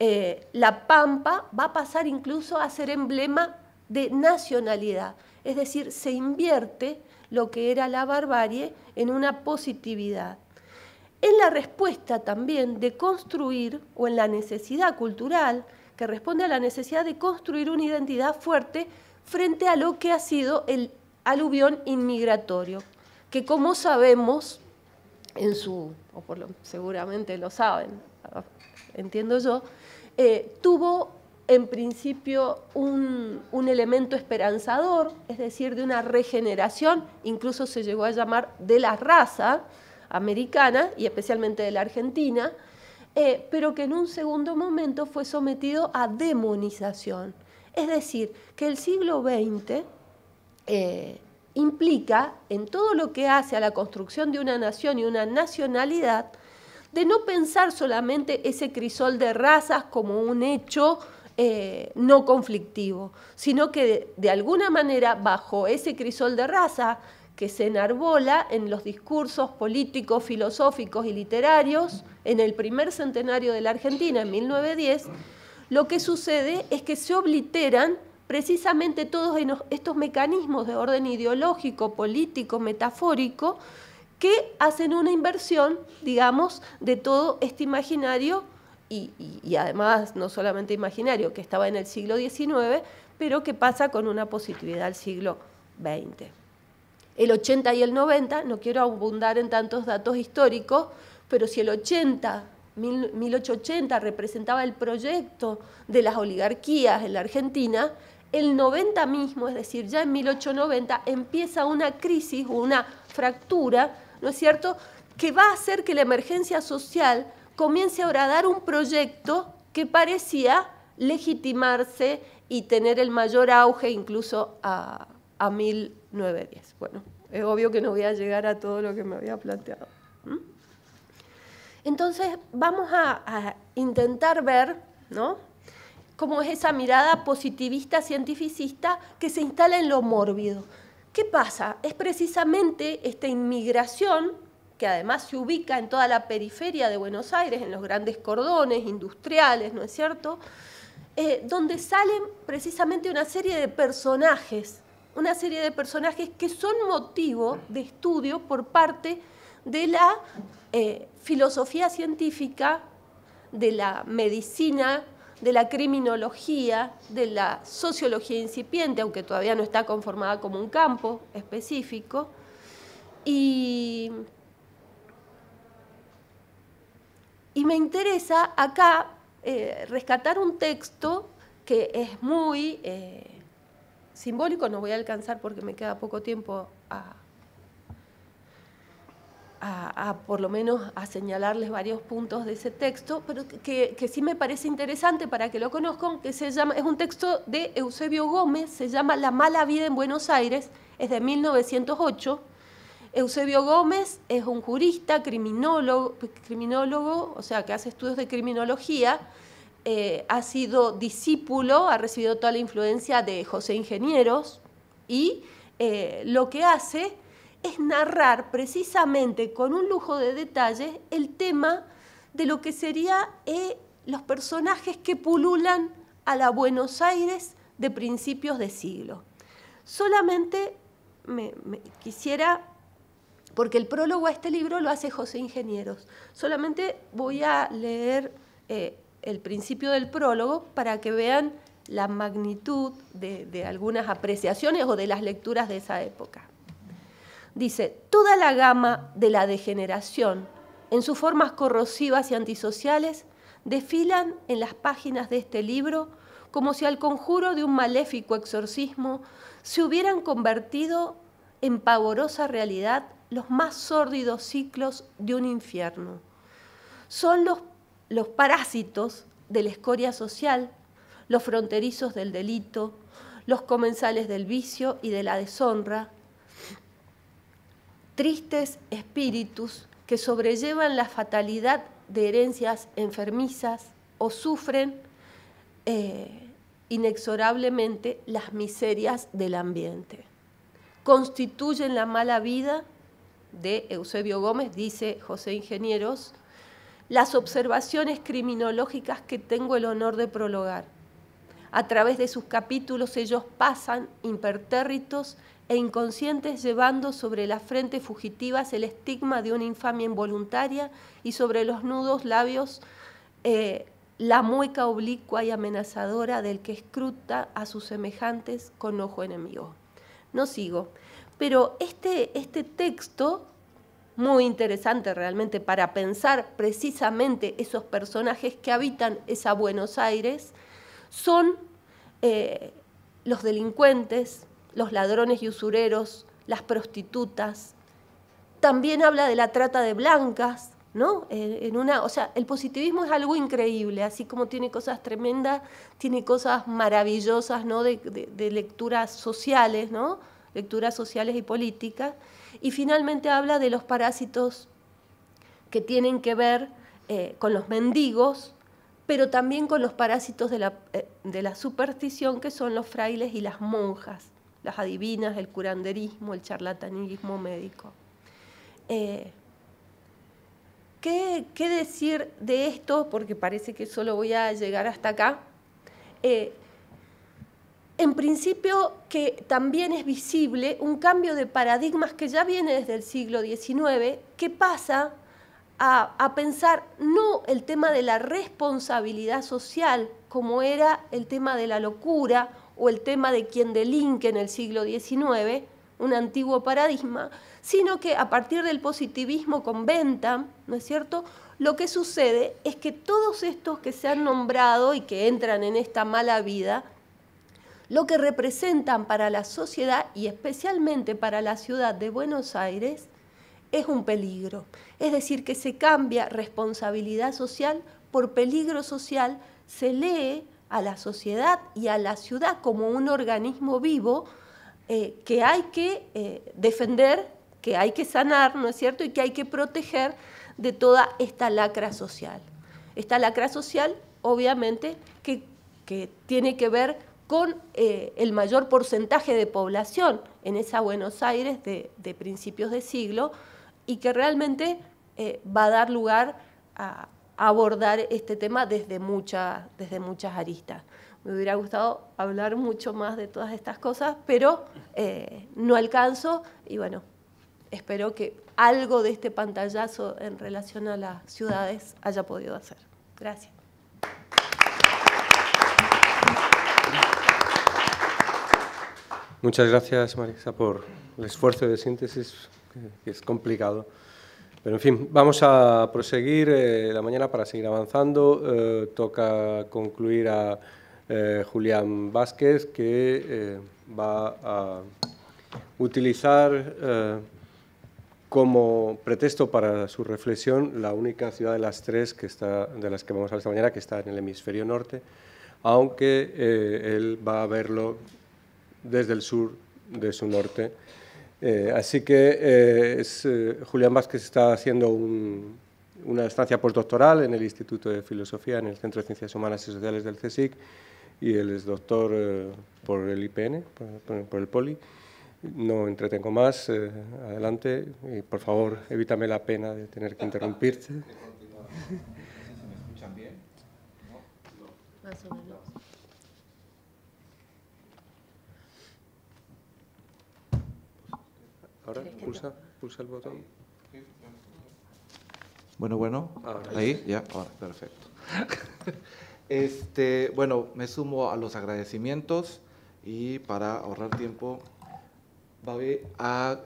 Eh, la pampa va a pasar incluso a ser emblema de nacionalidad, es decir, se invierte lo que era la barbarie en una positividad. en la respuesta también de construir, o en la necesidad cultural, que responde a la necesidad de construir una identidad fuerte frente a lo que ha sido el aluvión inmigratorio, que como sabemos, en su, o por lo, seguramente lo saben, entiendo yo, eh, tuvo en principio un, elemento esperanzador, es decir, de una regeneración, incluso se llegó a llamar de la raza americana y especialmente de la argentina, eh, pero que en un segundo momento fue sometido a demonización. Es decir, que el siglo XX eh, implica en todo lo que hace a la construcción de una nación y una nacionalidad, de no pensar solamente ese crisol de razas como un hecho eh, no conflictivo, sino que de, de alguna manera bajo ese crisol de raza que se enarbola en los discursos políticos, filosóficos y literarios en el primer centenario de la Argentina, en 1910, lo que sucede es que se obliteran precisamente todos estos mecanismos de orden ideológico, político, metafórico, que hacen una inversión, digamos, de todo este imaginario y, además no solamente imaginario, que estaba en el siglo XIX, pero que pasa con una positividad al siglo XX. El 80 y el 90, no quiero abundar en tantos datos históricos, pero si el 80, 1880 representaba el proyecto de las oligarquías en la Argentina, el 90 mismo, es decir, ya en 1890 empieza una crisis, una fractura, ¿no es cierto?, que va a hacer que la emergencia social comience ahora a dar un proyecto que parecía legitimarse y tener el mayor auge incluso a, 1910. Bueno, es obvio que no voy a llegar a todo lo que me había planteado. ¿Mm? Entonces, vamos a, intentar ver ¿no? cómo es esa mirada positivista, cientificista, que se instala en lo mórbido. ¿Qué pasa? Es precisamente esta inmigración que además se ubica en toda la periferia de Buenos Aires, en los grandes cordones industriales, ¿no es cierto? Eh, donde salen precisamente una serie de personajes, una serie de personajes que son motivo de estudio por parte de la eh, filosofía científica, de la medicina, de la criminología, de la sociología incipiente, aunque todavía no está conformada como un campo específico, y Y me interesa acá eh, rescatar un texto que es muy eh, simbólico, no voy a alcanzar porque me queda poco tiempo a, por lo menos a señalarles varios puntos de ese texto, pero que, sí me parece interesante para que lo conozcan, que se llama, es un texto de Eusebio Gómez, se llama La mala vida en Buenos Aires, es de 1908 Eusebio Gómez es un jurista, criminólogo, criminólogo o sea, que hace estudios de criminología, eh, ha sido discípulo, ha recibido toda la influencia de José Ingenieros y eh, lo que hace es narrar precisamente con un lujo de detalles el tema de lo que serían eh, los personajes que pululan a la Buenos Aires de principios de siglo. Solamente me quisiera porque el prólogo a este libro lo hace José Ingenieros. Solamente voy a leer eh, el principio del prólogo para que vean la magnitud de, de algunas apreciaciones o de las lecturas de esa época. Dice, toda la gama de la degeneración, en sus formas corrosivas y antisociales, desfilan en las páginas de este libro como si al conjuro de un maléfico exorcismo se hubieran convertido en pavorosa realidad los más sórdidos ciclos de un infierno. Son los, parásitos de la escoria social, los fronterizos del delito, los comensales del vicio y de la deshonra, tristes espíritus que sobrellevan la fatalidad de herencias enfermizas o sufren eh, inexorablemente las miserias del ambiente. Constituyen la mala vida de Eusebio Gómez, dice José Ingenieros, las observaciones criminológicas que tengo el honor de prologar. A través de sus capítulos ellos pasan impertérritos e inconscientes llevando sobre las frentes fugitivas el estigma de una infamia involuntaria y sobre los nudos labios eh, la mueca oblicua y amenazadora del que escruta a sus semejantes con ojo enemigo. No sigo. Pero este, este, texto, muy interesante realmente para pensar precisamente esos personajes que habitan esa Buenos Aires, son eh, los delincuentes, los ladrones y usureros, las prostitutas. También habla de la trata de blancas, ¿no? o sea, el positivismo es algo increíble, así como tiene cosas tremendas, tiene cosas maravillosas, ¿no? de lecturas sociales, ¿no? lecturas sociales y políticas, y finalmente habla de los parásitos que tienen que ver eh, con los mendigos, pero también con los parásitos eh, de la, superstición, que son los frailes y las monjas, las adivinas, el curanderismo, el charlatanismo médico. Eh, ¿qué, ¿qué, decir de esto? Porque parece que solo voy a llegar hasta acá en principio que también es visible un cambio de paradigmas que ya viene desde el siglo XIX, que pasa a, pensar no el tema de la responsabilidad social, como era el tema de la locura o el tema de quien delinque en el siglo XIX, un antiguo paradigma, sino que a partir del positivismo con Bentham, ¿no es cierto?, lo que sucede es que todos estos que se han nombrado y que entran en esta mala vida, lo que representan para la sociedad y especialmente para la ciudad de Buenos Aires es un peligro. Es decir, que se cambia responsabilidad social por peligro social, se lee a la sociedad y a la ciudad como un organismo vivo eh, que hay que eh, defender, que hay que sanar, ¿no es cierto? Y que hay que proteger de toda esta lacra social. Esta lacra social, obviamente, que, que tiene que ver con eh, el mayor porcentaje de población en esa Buenos Aires de, principios de siglo y que realmente eh, va a dar lugar a, abordar este tema desde, desde muchas aristas. Me hubiera gustado hablar mucho más de todas estas cosas, pero eh, no alcanzo y bueno, espero que algo de este pantallazo en relación a las ciudades haya podido hacer. Gracias.
Muchas gracias, Marisa, por el esfuerzo de síntesis, que es complicado. Pero, en fin, vamos a proseguir eh, la mañana para seguir avanzando. Eh, toca concluir a eh, Julián Vázquez, que va a utilizar como pretexto para su reflexión la única ciudad de las tres que está, de las que vamos a hablar esta mañana que está en el hemisferio norte, aunque él va a verlo desde el sur, de su norte. Eh, así que eh, eh, Julián Vázquez está haciendo una estancia postdoctoral en el Instituto de Filosofía, en el Centro de Ciencias Humanas y Sociales del CSIC, y él es doctor por el IPN, por, el POLI. No entretengo más, adelante, y por favor, evítame la pena de tener que interrumpirte. ¿Me escuchan bien? Ahora pulsa, pulsa el botón.
Bueno, bueno, ahí, ya, ahora, perfecto. Este, bueno, me sumo a los agradecimientos y para ahorrar tiempo, voy a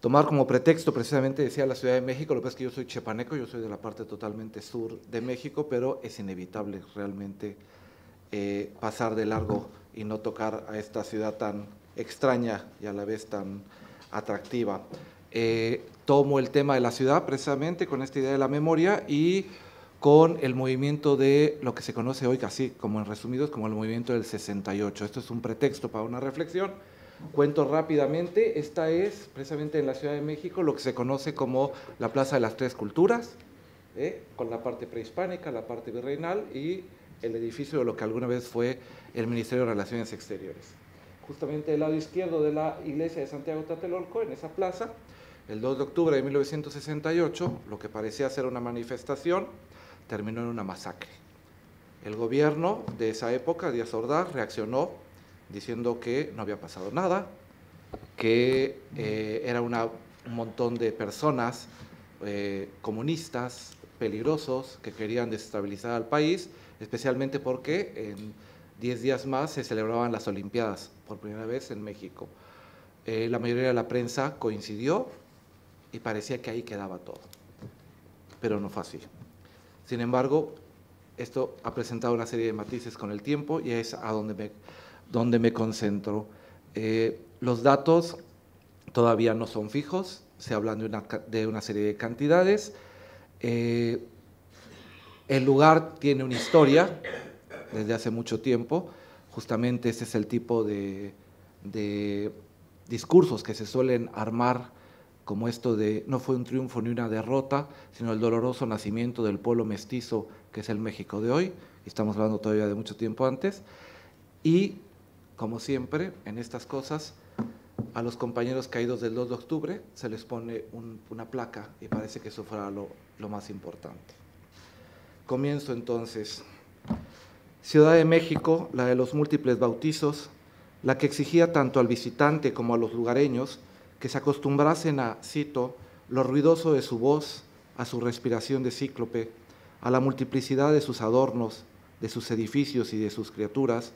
tomar como pretexto, precisamente decía la Ciudad de México, lo que es que yo soy chepaneco, yo soy de la parte totalmente sur de México, pero es inevitable realmente eh, pasar de largo y no tocar a esta ciudad tan extraña y a la vez tan atractiva. Eh, tomo el tema de la ciudad precisamente con esta idea de la memoria y con el movimiento de lo que se conoce hoy casi como en resumidos como el movimiento del 68. Esto es un pretexto para una reflexión. Cuento rápidamente, esta es precisamente en la Ciudad de México lo que se conoce como la Plaza de las Tres Culturas, ¿eh? con la parte prehispánica, la parte virreinal y el edificio de lo que alguna vez fue el Ministerio de Relaciones Exteriores justamente el lado izquierdo de la iglesia de Santiago Tatelolco, en esa plaza, el 2 de octubre de 1968, lo que parecía ser una manifestación terminó en una masacre. El gobierno de esa época, Díaz Ordaz, reaccionó diciendo que no había pasado nada, que eh, era un montón de personas eh, comunistas, peligrosos, que querían desestabilizar al país, especialmente porque en 10 días más se celebraban las Olimpiadas por primera vez en México. Eh, la mayoría de la prensa coincidió y parecía que ahí quedaba todo, pero no fue así. Sin embargo, esto ha presentado una serie de matices con el tiempo y es a donde me, concentro. Eh, los datos todavía no son fijos, se hablan de una, serie de cantidades. Eh, el lugar tiene una historia desde hace mucho tiempo justamente ese es el tipo de, discursos que se suelen armar como esto de no fue un triunfo ni una derrota, sino el doloroso nacimiento del pueblo mestizo que es el México de hoy, estamos hablando todavía de mucho tiempo antes, y como siempre en estas cosas, a los compañeros caídos del 2 de octubre se les pone una placa y parece que eso fuera lo más importante. Comienzo entonces. Ciudad de México, la de los múltiples bautizos, la que exigía tanto al visitante como a los lugareños que se acostumbrasen a, cito, lo ruidoso de su voz, a su respiración de cíclope, a la multiplicidad de sus adornos, de sus edificios y de sus criaturas,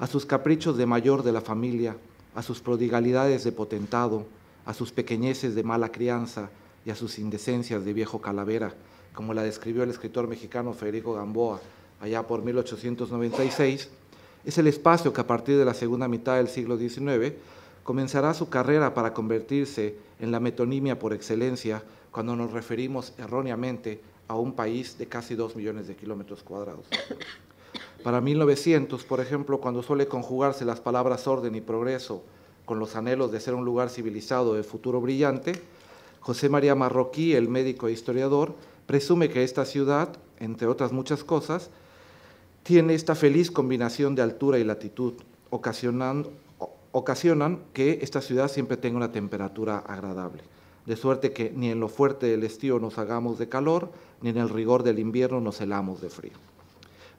a sus caprichos de mayor de la familia, a sus prodigalidades de potentado, a sus pequeñeces de mala crianza y a sus indecencias de viejo calavera, como la describió el escritor mexicano Federico Gamboa allá por 1896, es el espacio que a partir de la segunda mitad del siglo XIX comenzará su carrera para convertirse en la metonimia por excelencia cuando nos referimos erróneamente a un país de casi dos millones de kilómetros cuadrados. Para 1900, por ejemplo, cuando suele conjugarse las palabras orden y progreso con los anhelos de ser un lugar civilizado de futuro brillante, José María Marroquí, el médico e historiador, presume que esta ciudad, entre otras muchas cosas, tiene esta feliz combinación de altura y latitud, ocasionan que esta ciudad siempre tenga una temperatura agradable, de suerte que ni en lo fuerte del estío nos hagamos de calor, ni en el rigor del invierno nos helamos de frío.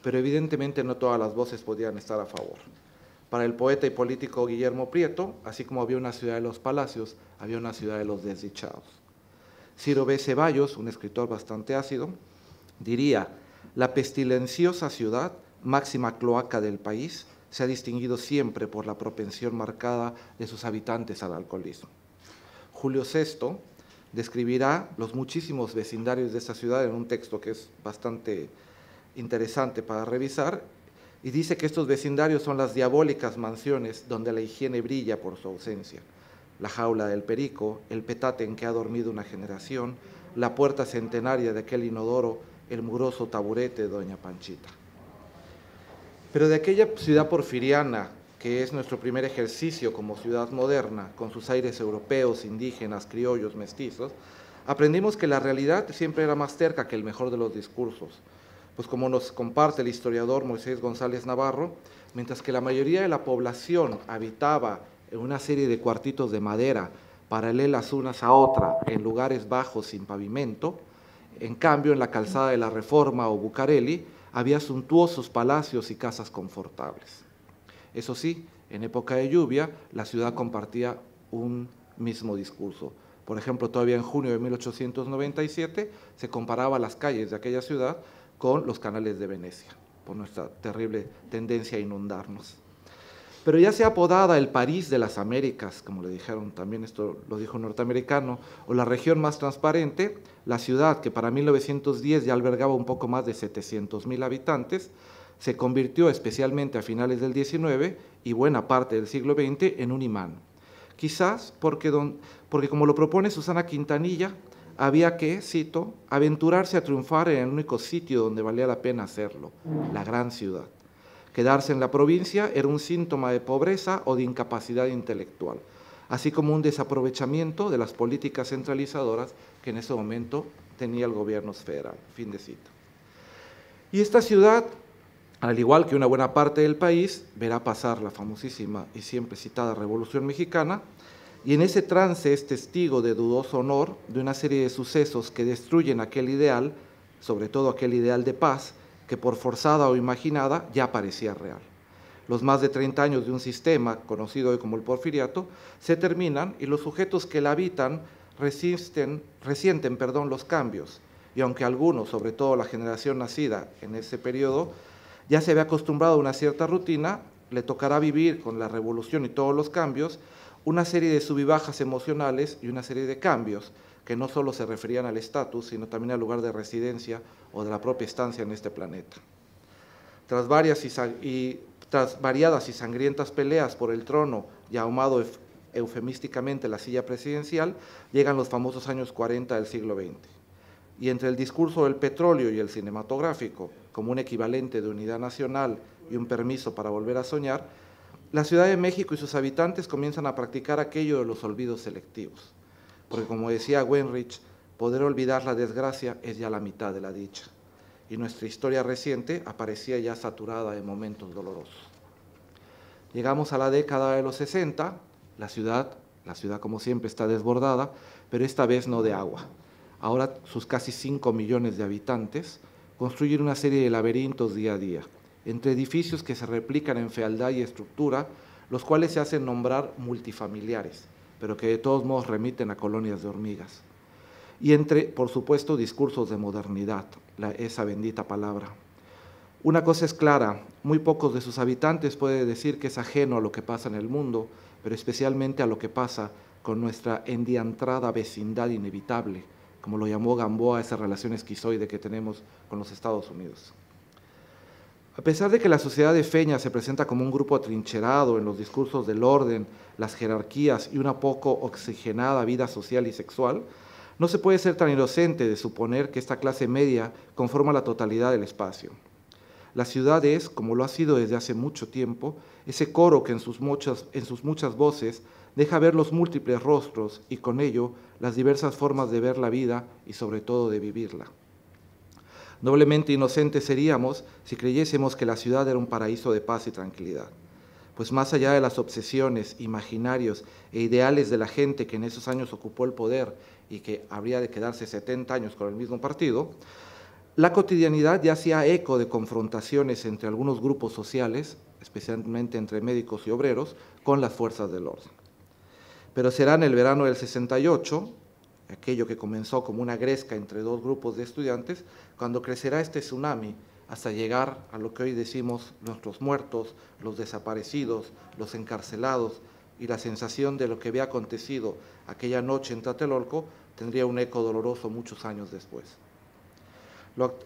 Pero evidentemente no todas las voces podían estar a favor. Para el poeta y político Guillermo Prieto, así como había una ciudad de los palacios, había una ciudad de los desdichados. Ciro B. Ceballos, un escritor bastante ácido, diría la pestilenciosa ciudad, máxima cloaca del país, se ha distinguido siempre por la propensión marcada de sus habitantes al alcoholismo. Julio VI describirá los muchísimos vecindarios de esta ciudad en un texto que es bastante interesante para revisar y dice que estos vecindarios son las diabólicas mansiones donde la higiene brilla por su ausencia. La jaula del perico, el petate en que ha dormido una generación, la puerta centenaria de aquel inodoro el mugroso taburete de Doña Panchita. Pero de aquella ciudad porfiriana, que es nuestro primer ejercicio como ciudad moderna, con sus aires europeos, indígenas, criollos, mestizos, aprendimos que la realidad siempre era más cerca que el mejor de los discursos. Pues como nos comparte el historiador Moisés González Navarro, mientras que la mayoría de la población habitaba en una serie de cuartitos de madera paralelas unas a otras, en lugares bajos sin pavimento, en cambio, en la calzada de la Reforma o Bucareli había suntuosos palacios y casas confortables. Eso sí, en época de lluvia, la ciudad compartía un mismo discurso. Por ejemplo, todavía en junio de 1897 se comparaba las calles de aquella ciudad con los canales de Venecia, por nuestra terrible tendencia a inundarnos pero ya sea apodada el París de las Américas, como le dijeron también, esto lo dijo un norteamericano, o la región más transparente, la ciudad que para 1910 ya albergaba un poco más de 700 mil habitantes, se convirtió especialmente a finales del 19 y buena parte del siglo XX en un imán. Quizás porque, porque como lo propone Susana Quintanilla, había que, cito, aventurarse a triunfar en el único sitio donde valía la pena hacerlo, la gran ciudad. Quedarse en la provincia era un síntoma de pobreza o de incapacidad intelectual, así como un desaprovechamiento de las políticas centralizadoras que en ese momento tenía el gobierno federal. Fin de cita. Y esta ciudad, al igual que una buena parte del país, verá pasar la famosísima y siempre citada Revolución Mexicana, y en ese trance es testigo de dudoso honor de una serie de sucesos que destruyen aquel ideal, sobre todo aquel ideal de paz, que por forzada o imaginada ya parecía real. Los más de 30 años de un sistema conocido hoy como el porfiriato se terminan y los sujetos que la habitan resisten, resienten perdón, los cambios. Y aunque algunos, sobre todo la generación nacida en ese periodo, ya se había acostumbrado a una cierta rutina, le tocará vivir con la revolución y todos los cambios, una serie de subibajas emocionales y una serie de cambios que no solo se referían al estatus, sino también al lugar de residencia o de la propia estancia en este planeta. Tras, varias variadas y sangrientas peleas por el trono, y ahumado eufemísticamente la silla presidencial, llegan los famosos años 40 del siglo XX. Y entre el discurso del petróleo y el cinematográfico, como un equivalente de unidad nacional y un permiso para volver a soñar, la Ciudad de México y sus habitantes comienzan a practicar aquello de los olvidos selectivos porque como decía Wenrich, poder olvidar la desgracia es ya la mitad de la dicha, y nuestra historia reciente aparecía ya saturada de momentos dolorosos. Llegamos a la década de los 60, la ciudad, la ciudad como siempre está desbordada, pero esta vez no de agua. Ahora sus casi 5 millones de habitantes construyen una serie de laberintos día a día, entre edificios que se replican en fealdad y estructura, los cuales se hacen nombrar multifamiliares, pero que de todos modos remiten a colonias de hormigas. Y entre, por supuesto, discursos de modernidad, esa bendita palabra. Una cosa es clara, muy pocos de sus habitantes puede decir que es ajeno a lo que pasa en el mundo, pero especialmente a lo que pasa con nuestra endiantrada vecindad inevitable, como lo llamó Gamboa esa relación esquizoide que tenemos con los Estados Unidos. A pesar de que la sociedad de Feña se presenta como un grupo atrincherado en los discursos del orden, las jerarquías y una poco oxigenada vida social y sexual, no se puede ser tan inocente de suponer que esta clase media conforma la totalidad del espacio. La ciudad es, como lo ha sido desde hace mucho tiempo, ese coro que en sus muchas, en sus muchas voces deja ver los múltiples rostros y con ello las diversas formas de ver la vida y sobre todo de vivirla. Doblemente inocentes seríamos si creyésemos que la ciudad era un paraíso de paz y tranquilidad. Pues más allá de las obsesiones, imaginarios e ideales de la gente que en esos años ocupó el poder y que habría de quedarse 70 años con el mismo partido, la cotidianidad ya hacía eco de confrontaciones entre algunos grupos sociales, especialmente entre médicos y obreros, con las fuerzas del orden. Pero será en el verano del 68 aquello que comenzó como una gresca entre dos grupos de estudiantes, cuando crecerá este tsunami hasta llegar a lo que hoy decimos nuestros muertos, los desaparecidos, los encarcelados, y la sensación de lo que había acontecido aquella noche en Tlatelolco tendría un eco doloroso muchos años después.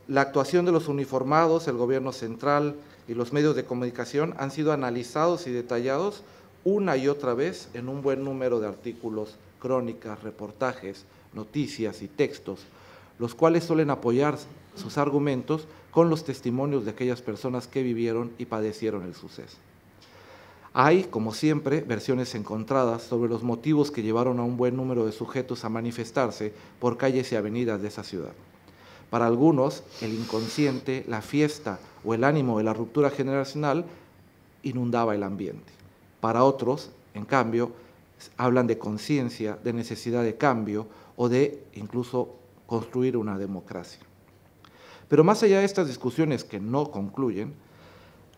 La actuación de los uniformados, el gobierno central y los medios de comunicación han sido analizados y detallados una y otra vez en un buen número de artículos crónicas, reportajes, noticias y textos, los cuales suelen apoyar sus argumentos con los testimonios de aquellas personas que vivieron y padecieron el suceso. Hay, como siempre, versiones encontradas sobre los motivos que llevaron a un buen número de sujetos a manifestarse por calles y avenidas de esa ciudad. Para algunos, el inconsciente, la fiesta o el ánimo de la ruptura generacional inundaba el ambiente. Para otros, en cambio, hablan de conciencia, de necesidad de cambio o de incluso construir una democracia. Pero más allá de estas discusiones que no concluyen,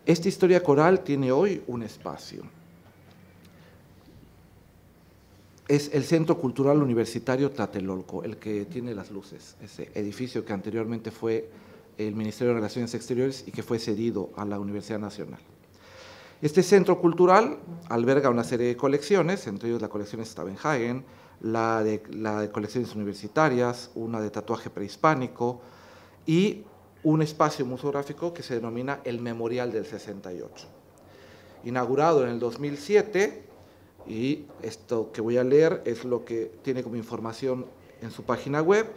esta historia coral tiene hoy un espacio. Es el Centro Cultural Universitario Tlatelolco, el que tiene las luces, ese edificio que anteriormente fue el Ministerio de Relaciones Exteriores y que fue cedido a la Universidad Nacional. Este centro cultural alberga una serie de colecciones, entre ellos la colección Stavenhagen, la de, la de colecciones universitarias, una de tatuaje prehispánico y un espacio museográfico que se denomina el Memorial del 68. Inaugurado en el 2007, y esto que voy a leer es lo que tiene como información en su página web,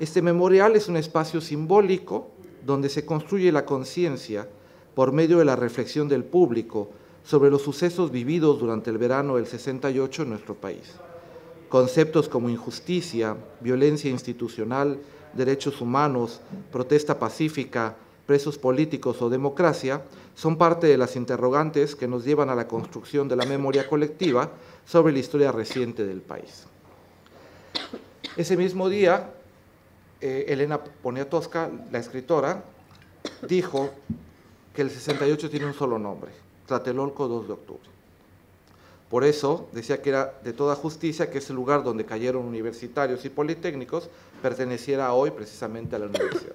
este memorial es un espacio simbólico donde se construye la conciencia por medio de la reflexión del público sobre los sucesos vividos durante el verano del 68 en nuestro país. Conceptos como injusticia, violencia institucional, derechos humanos, protesta pacífica, presos políticos o democracia son parte de las interrogantes que nos llevan a la construcción de la memoria colectiva sobre la historia reciente del país. Ese mismo día, eh, Elena Poniatowska, la escritora, dijo el 68 tiene un solo nombre, Tlatelolco 2 de octubre. Por eso decía que era de toda justicia que ese lugar donde cayeron universitarios y politécnicos perteneciera hoy precisamente a la universidad.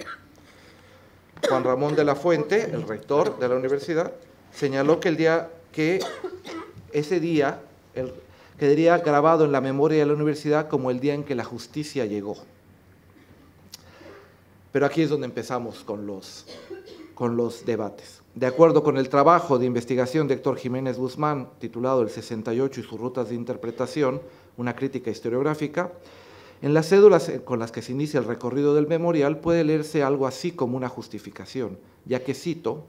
Juan Ramón de la Fuente, el rector de la universidad, señaló que el día que ese día quedaría grabado en la memoria de la universidad como el día en que la justicia llegó. Pero aquí es donde empezamos con los con los debates. De acuerdo con el trabajo de investigación de Héctor Jiménez Guzmán, titulado El 68 y sus rutas de interpretación, una crítica historiográfica, en las cédulas con las que se inicia el recorrido del memorial puede leerse algo así como una justificación, ya que cito,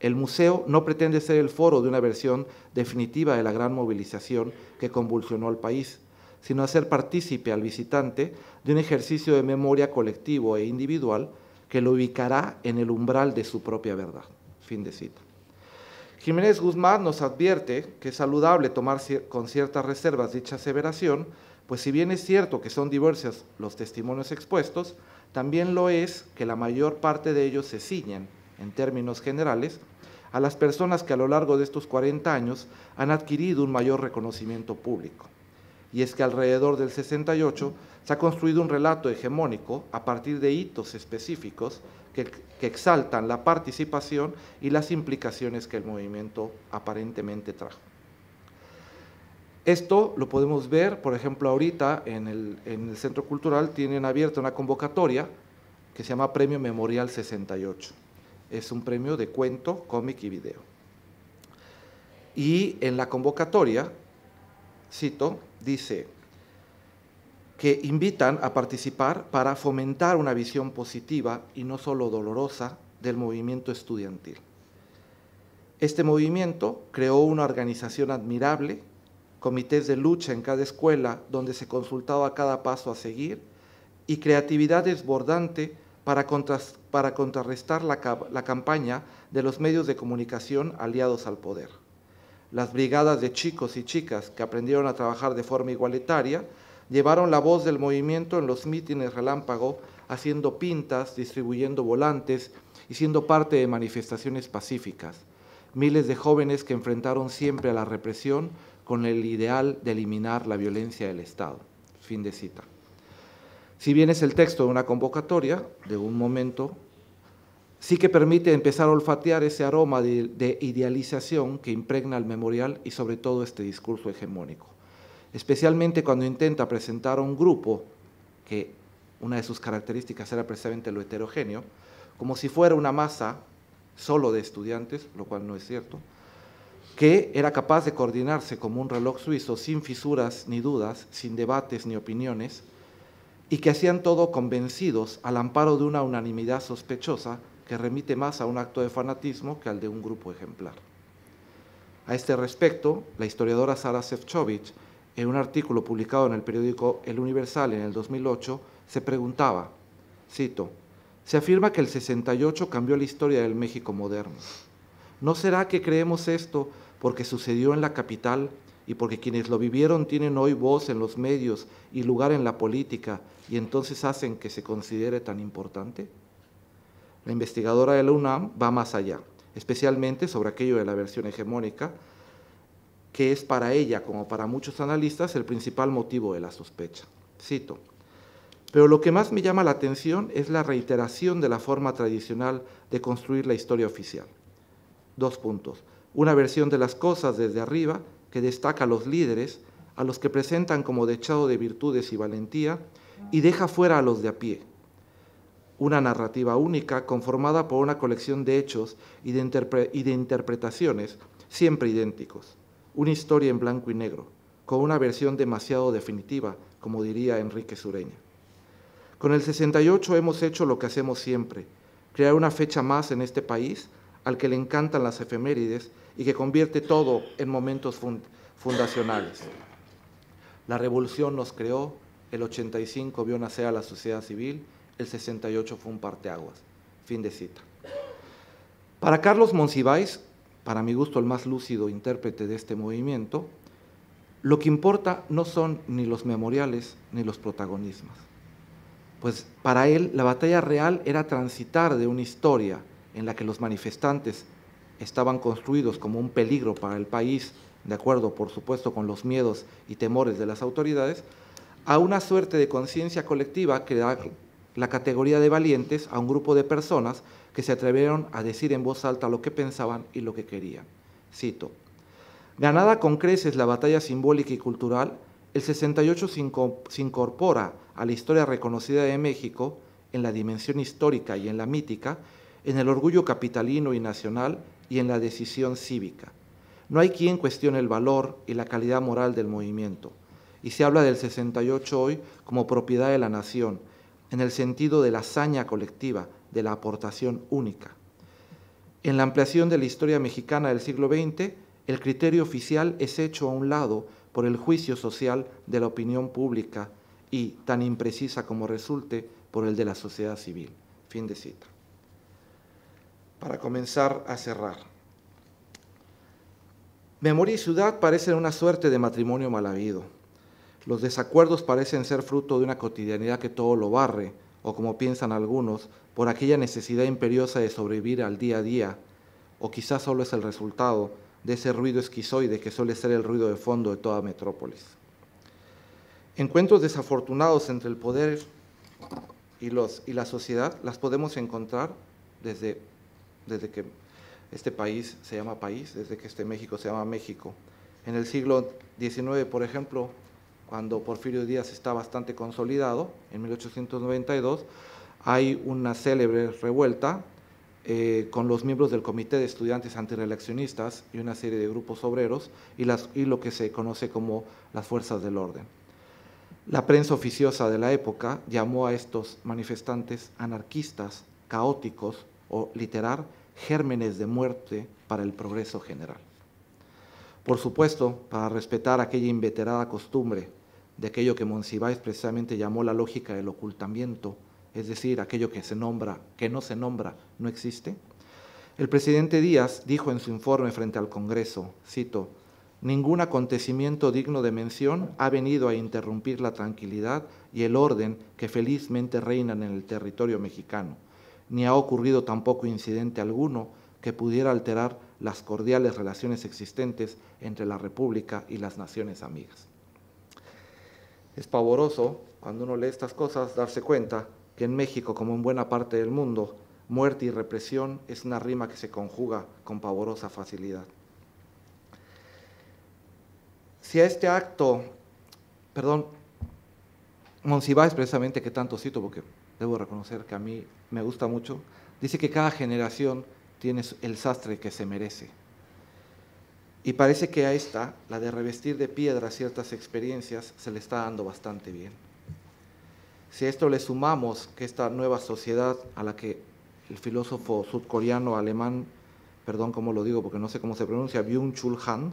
el museo no pretende ser el foro de una versión definitiva de la gran movilización que convulsionó al país, sino hacer partícipe al visitante de un ejercicio de memoria colectivo e individual que lo ubicará en el umbral de su propia verdad. Fin de cita. Jiménez Guzmán nos advierte que es saludable tomar con ciertas reservas dicha aseveración, pues si bien es cierto que son diversos los testimonios expuestos, también lo es que la mayor parte de ellos se ciñen, en términos generales, a las personas que a lo largo de estos 40 años han adquirido un mayor reconocimiento público y es que alrededor del 68 se ha construido un relato hegemónico a partir de hitos específicos que, exaltan la participación y las implicaciones que el movimiento aparentemente trajo. Esto lo podemos ver, por ejemplo, ahorita en el, en el, Centro Cultural tienen abierta una convocatoria que se llama Premio Memorial 68. Es un premio de cuento, cómic y video. Y en la convocatoria cito, dice que invitan a participar para fomentar una visión positiva y no solo dolorosa del movimiento estudiantil. Este movimiento creó una organización admirable, comités de lucha en cada escuela donde se consultaba cada paso a seguir y creatividad desbordante para, contrarrestar la campaña de los medios de comunicación aliados al poder las brigadas de chicos y chicas que aprendieron a trabajar de forma igualitaria, llevaron la voz del movimiento en los mítines relámpago, haciendo pintas, distribuyendo volantes y siendo parte de manifestaciones pacíficas. Miles de jóvenes que enfrentaron siempre a la represión con el ideal de eliminar la violencia del Estado. Fin de cita. Si bien es el texto de una convocatoria, de un momento sí que permite empezar a olfatear ese aroma de, idealización que impregna el memorial y sobre todo este discurso hegemónico, especialmente cuando intenta presentar a un grupo que una de sus características era precisamente lo heterogéneo, como si fuera una masa solo de estudiantes, lo cual no es cierto, que era capaz de coordinarse como un reloj suizo sin fisuras ni dudas, sin debates ni opiniones, y que hacían todo convencidos al amparo de una unanimidad sospechosa que remite más a un acto de fanatismo que al de un grupo ejemplar. A este respecto, la historiadora Sara Sefcovic, en un artículo publicado en el periódico El Universal en el 2008, se preguntaba, cito, se afirma que el 68 cambió la historia del México moderno. ¿No será que creemos esto porque sucedió en la capital y porque quienes lo vivieron tienen hoy voz en los medios y lugar en la política y entonces hacen que se considere tan importante? La investigadora de la UNAM va más allá, especialmente sobre aquello de la versión hegemónica, que es para ella, como para muchos analistas, el principal motivo de la sospecha. Cito, pero lo que más me llama la atención es la reiteración de la forma tradicional de construir la historia oficial. Dos puntos. Una versión de las cosas desde arriba que destaca a los líderes, a los que presentan como dechado de virtudes y valentía, y deja fuera a los de a pie, una narrativa única conformada por una colección de hechos y de, interpretaciones siempre idénticos, una historia en blanco y negro, con una versión demasiado definitiva, como diría Enrique Sureña. Con el 68 hemos hecho lo que hacemos siempre, crear una fecha más en este país al que le encantan las efemérides y que convierte todo en momentos fundacionales. La revolución nos creó, el 85 vio nacer a la sociedad civil, el 68 fue un parteaguas. Fin de cita. Para Carlos Monsiváis, para mi gusto el más lúcido intérprete de este movimiento, lo que importa no son ni los memoriales ni los protagonismos. Pues para él la batalla real era transitar de una historia en la que los manifestantes estaban construidos como un peligro para el país, de acuerdo por supuesto con los miedos y temores de las autoridades, a una suerte de conciencia colectiva que da la categoría de valientes a un grupo de personas que se atrevieron a decir en voz alta lo que pensaban y lo que querían. Cito, Ganada con creces la batalla simbólica y cultural, el 68 se incorpora a la historia reconocida de México en la dimensión histórica y en la mítica, en el orgullo capitalino y nacional y en la decisión cívica. No hay quien cuestione el valor y la calidad moral del movimiento. Y se habla del 68 hoy como propiedad de la nación, en el sentido de la hazaña colectiva, de la aportación única. En la ampliación de la historia mexicana del siglo XX, el criterio oficial es hecho a un lado por el juicio social de la opinión pública y, tan imprecisa como resulte, por el de la sociedad civil. Fin de cita. Para comenzar a cerrar. Memoria y ciudad parecen una suerte de matrimonio mal habido los desacuerdos parecen ser fruto de una cotidianidad que todo lo barre, o como piensan algunos, por aquella necesidad imperiosa de sobrevivir al día a día, o quizás solo es el resultado de ese ruido esquizoide que suele ser el ruido de fondo de toda metrópolis. Encuentros desafortunados entre el poder y, la sociedad las podemos encontrar desde, desde que este país se llama país, desde que este México se llama México. En el siglo XIX, por ejemplo, cuando Porfirio Díaz está bastante consolidado, en 1892, hay una célebre revuelta eh, con los miembros del Comité de Estudiantes Antirreleccionistas y una serie de grupos obreros y, y lo que se conoce como las fuerzas del orden. La prensa oficiosa de la época llamó a estos manifestantes anarquistas, caóticos o literar gérmenes de muerte para el progreso general. Por supuesto, para respetar aquella inveterada costumbre de aquello que Monsiváis precisamente llamó la lógica del ocultamiento, es decir, aquello que se nombra, que no se nombra, no existe. El presidente Díaz dijo en su informe frente al Congreso, cito, Ningún acontecimiento digno de mención ha venido a interrumpir la tranquilidad y el orden que felizmente reinan en el territorio mexicano, ni ha ocurrido tampoco incidente alguno que pudiera alterar las cordiales relaciones existentes entre la República y las naciones amigas. Es pavoroso, cuando uno lee estas cosas, darse cuenta que en México, como en buena parte del mundo, muerte y represión es una rima que se conjuga con pavorosa facilidad. Si a este acto, perdón, es precisamente que tanto cito, porque debo reconocer que a mí me gusta mucho, dice que cada generación tiene el sastre que se merece. Y parece que a esta, la de revestir de piedra ciertas experiencias, se le está dando bastante bien. Si a esto le sumamos que esta nueva sociedad a la que el filósofo sudcoreano alemán, perdón cómo lo digo porque no sé cómo se pronuncia, Byung-Chul Han,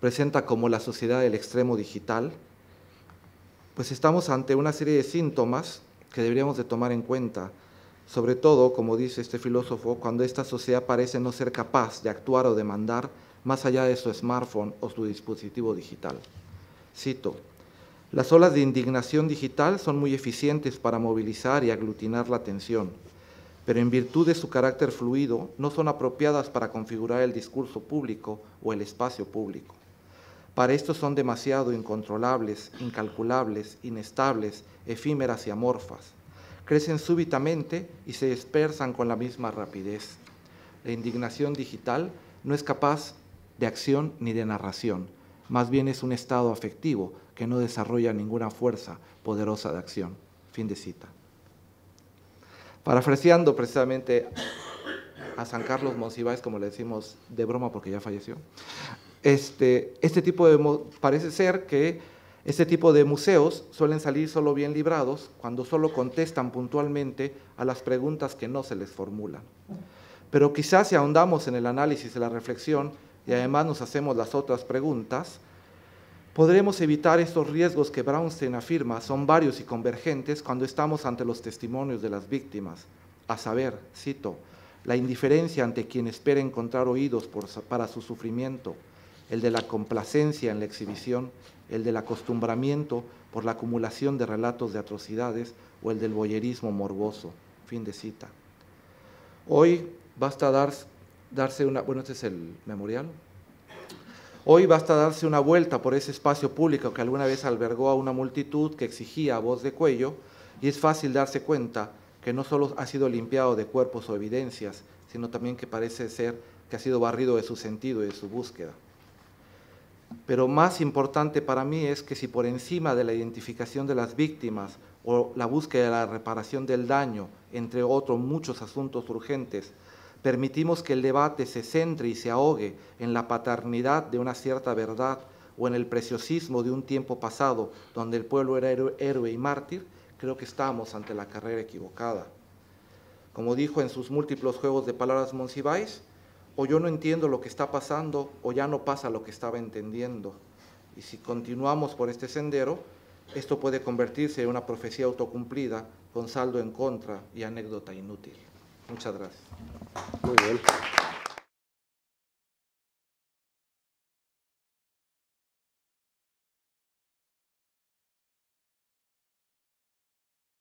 presenta como la sociedad del extremo digital, pues estamos ante una serie de síntomas que deberíamos de tomar en cuenta sobre todo, como dice este filósofo, cuando esta sociedad parece no ser capaz de actuar o demandar más allá de su smartphone o su dispositivo digital. Cito, las olas de indignación digital son muy eficientes para movilizar y aglutinar la atención, pero en virtud de su carácter fluido no son apropiadas para configurar el discurso público o el espacio público. Para esto son demasiado incontrolables, incalculables, inestables, efímeras y amorfas crecen súbitamente y se dispersan con la misma rapidez. La indignación digital no es capaz de acción ni de narración, más bien es un estado afectivo que no desarrolla ninguna fuerza poderosa de acción. Fin de cita. Parafraseando precisamente a San Carlos Monsiváis, como le decimos de broma porque ya falleció, este, este tipo de... parece ser que este tipo de museos suelen salir solo bien librados cuando solo contestan puntualmente a las preguntas que no se les formulan. Pero quizás si ahondamos en el análisis de la reflexión y además nos hacemos las otras preguntas, podremos evitar estos riesgos que Brownstein afirma son varios y convergentes cuando estamos ante los testimonios de las víctimas, a saber, cito, la indiferencia ante quien espera encontrar oídos para su sufrimiento, el de la complacencia en la exhibición el del acostumbramiento por la acumulación de relatos de atrocidades o el del boyerismo morboso. Fin de cita. Hoy basta darse una... Bueno, este es el memorial. Hoy basta darse una vuelta por ese espacio público que alguna vez albergó a una multitud que exigía voz de cuello y es fácil darse cuenta que no solo ha sido limpiado de cuerpos o evidencias, sino también que parece ser que ha sido barrido de su sentido y de su búsqueda. Pero más importante para mí es que si por encima de la identificación de las víctimas o la búsqueda de la reparación del daño, entre otros muchos asuntos urgentes, permitimos que el debate se centre y se ahogue en la paternidad de una cierta verdad o en el preciosismo de un tiempo pasado donde el pueblo era héroe y mártir, creo que estamos ante la carrera equivocada. Como dijo en sus múltiples juegos de palabras Monsiváis, o yo no entiendo lo que está pasando o ya no pasa lo que estaba entendiendo. Y si continuamos por este sendero, esto puede convertirse en una profecía autocumplida con saldo en contra y anécdota inútil. Muchas gracias. Muy bien.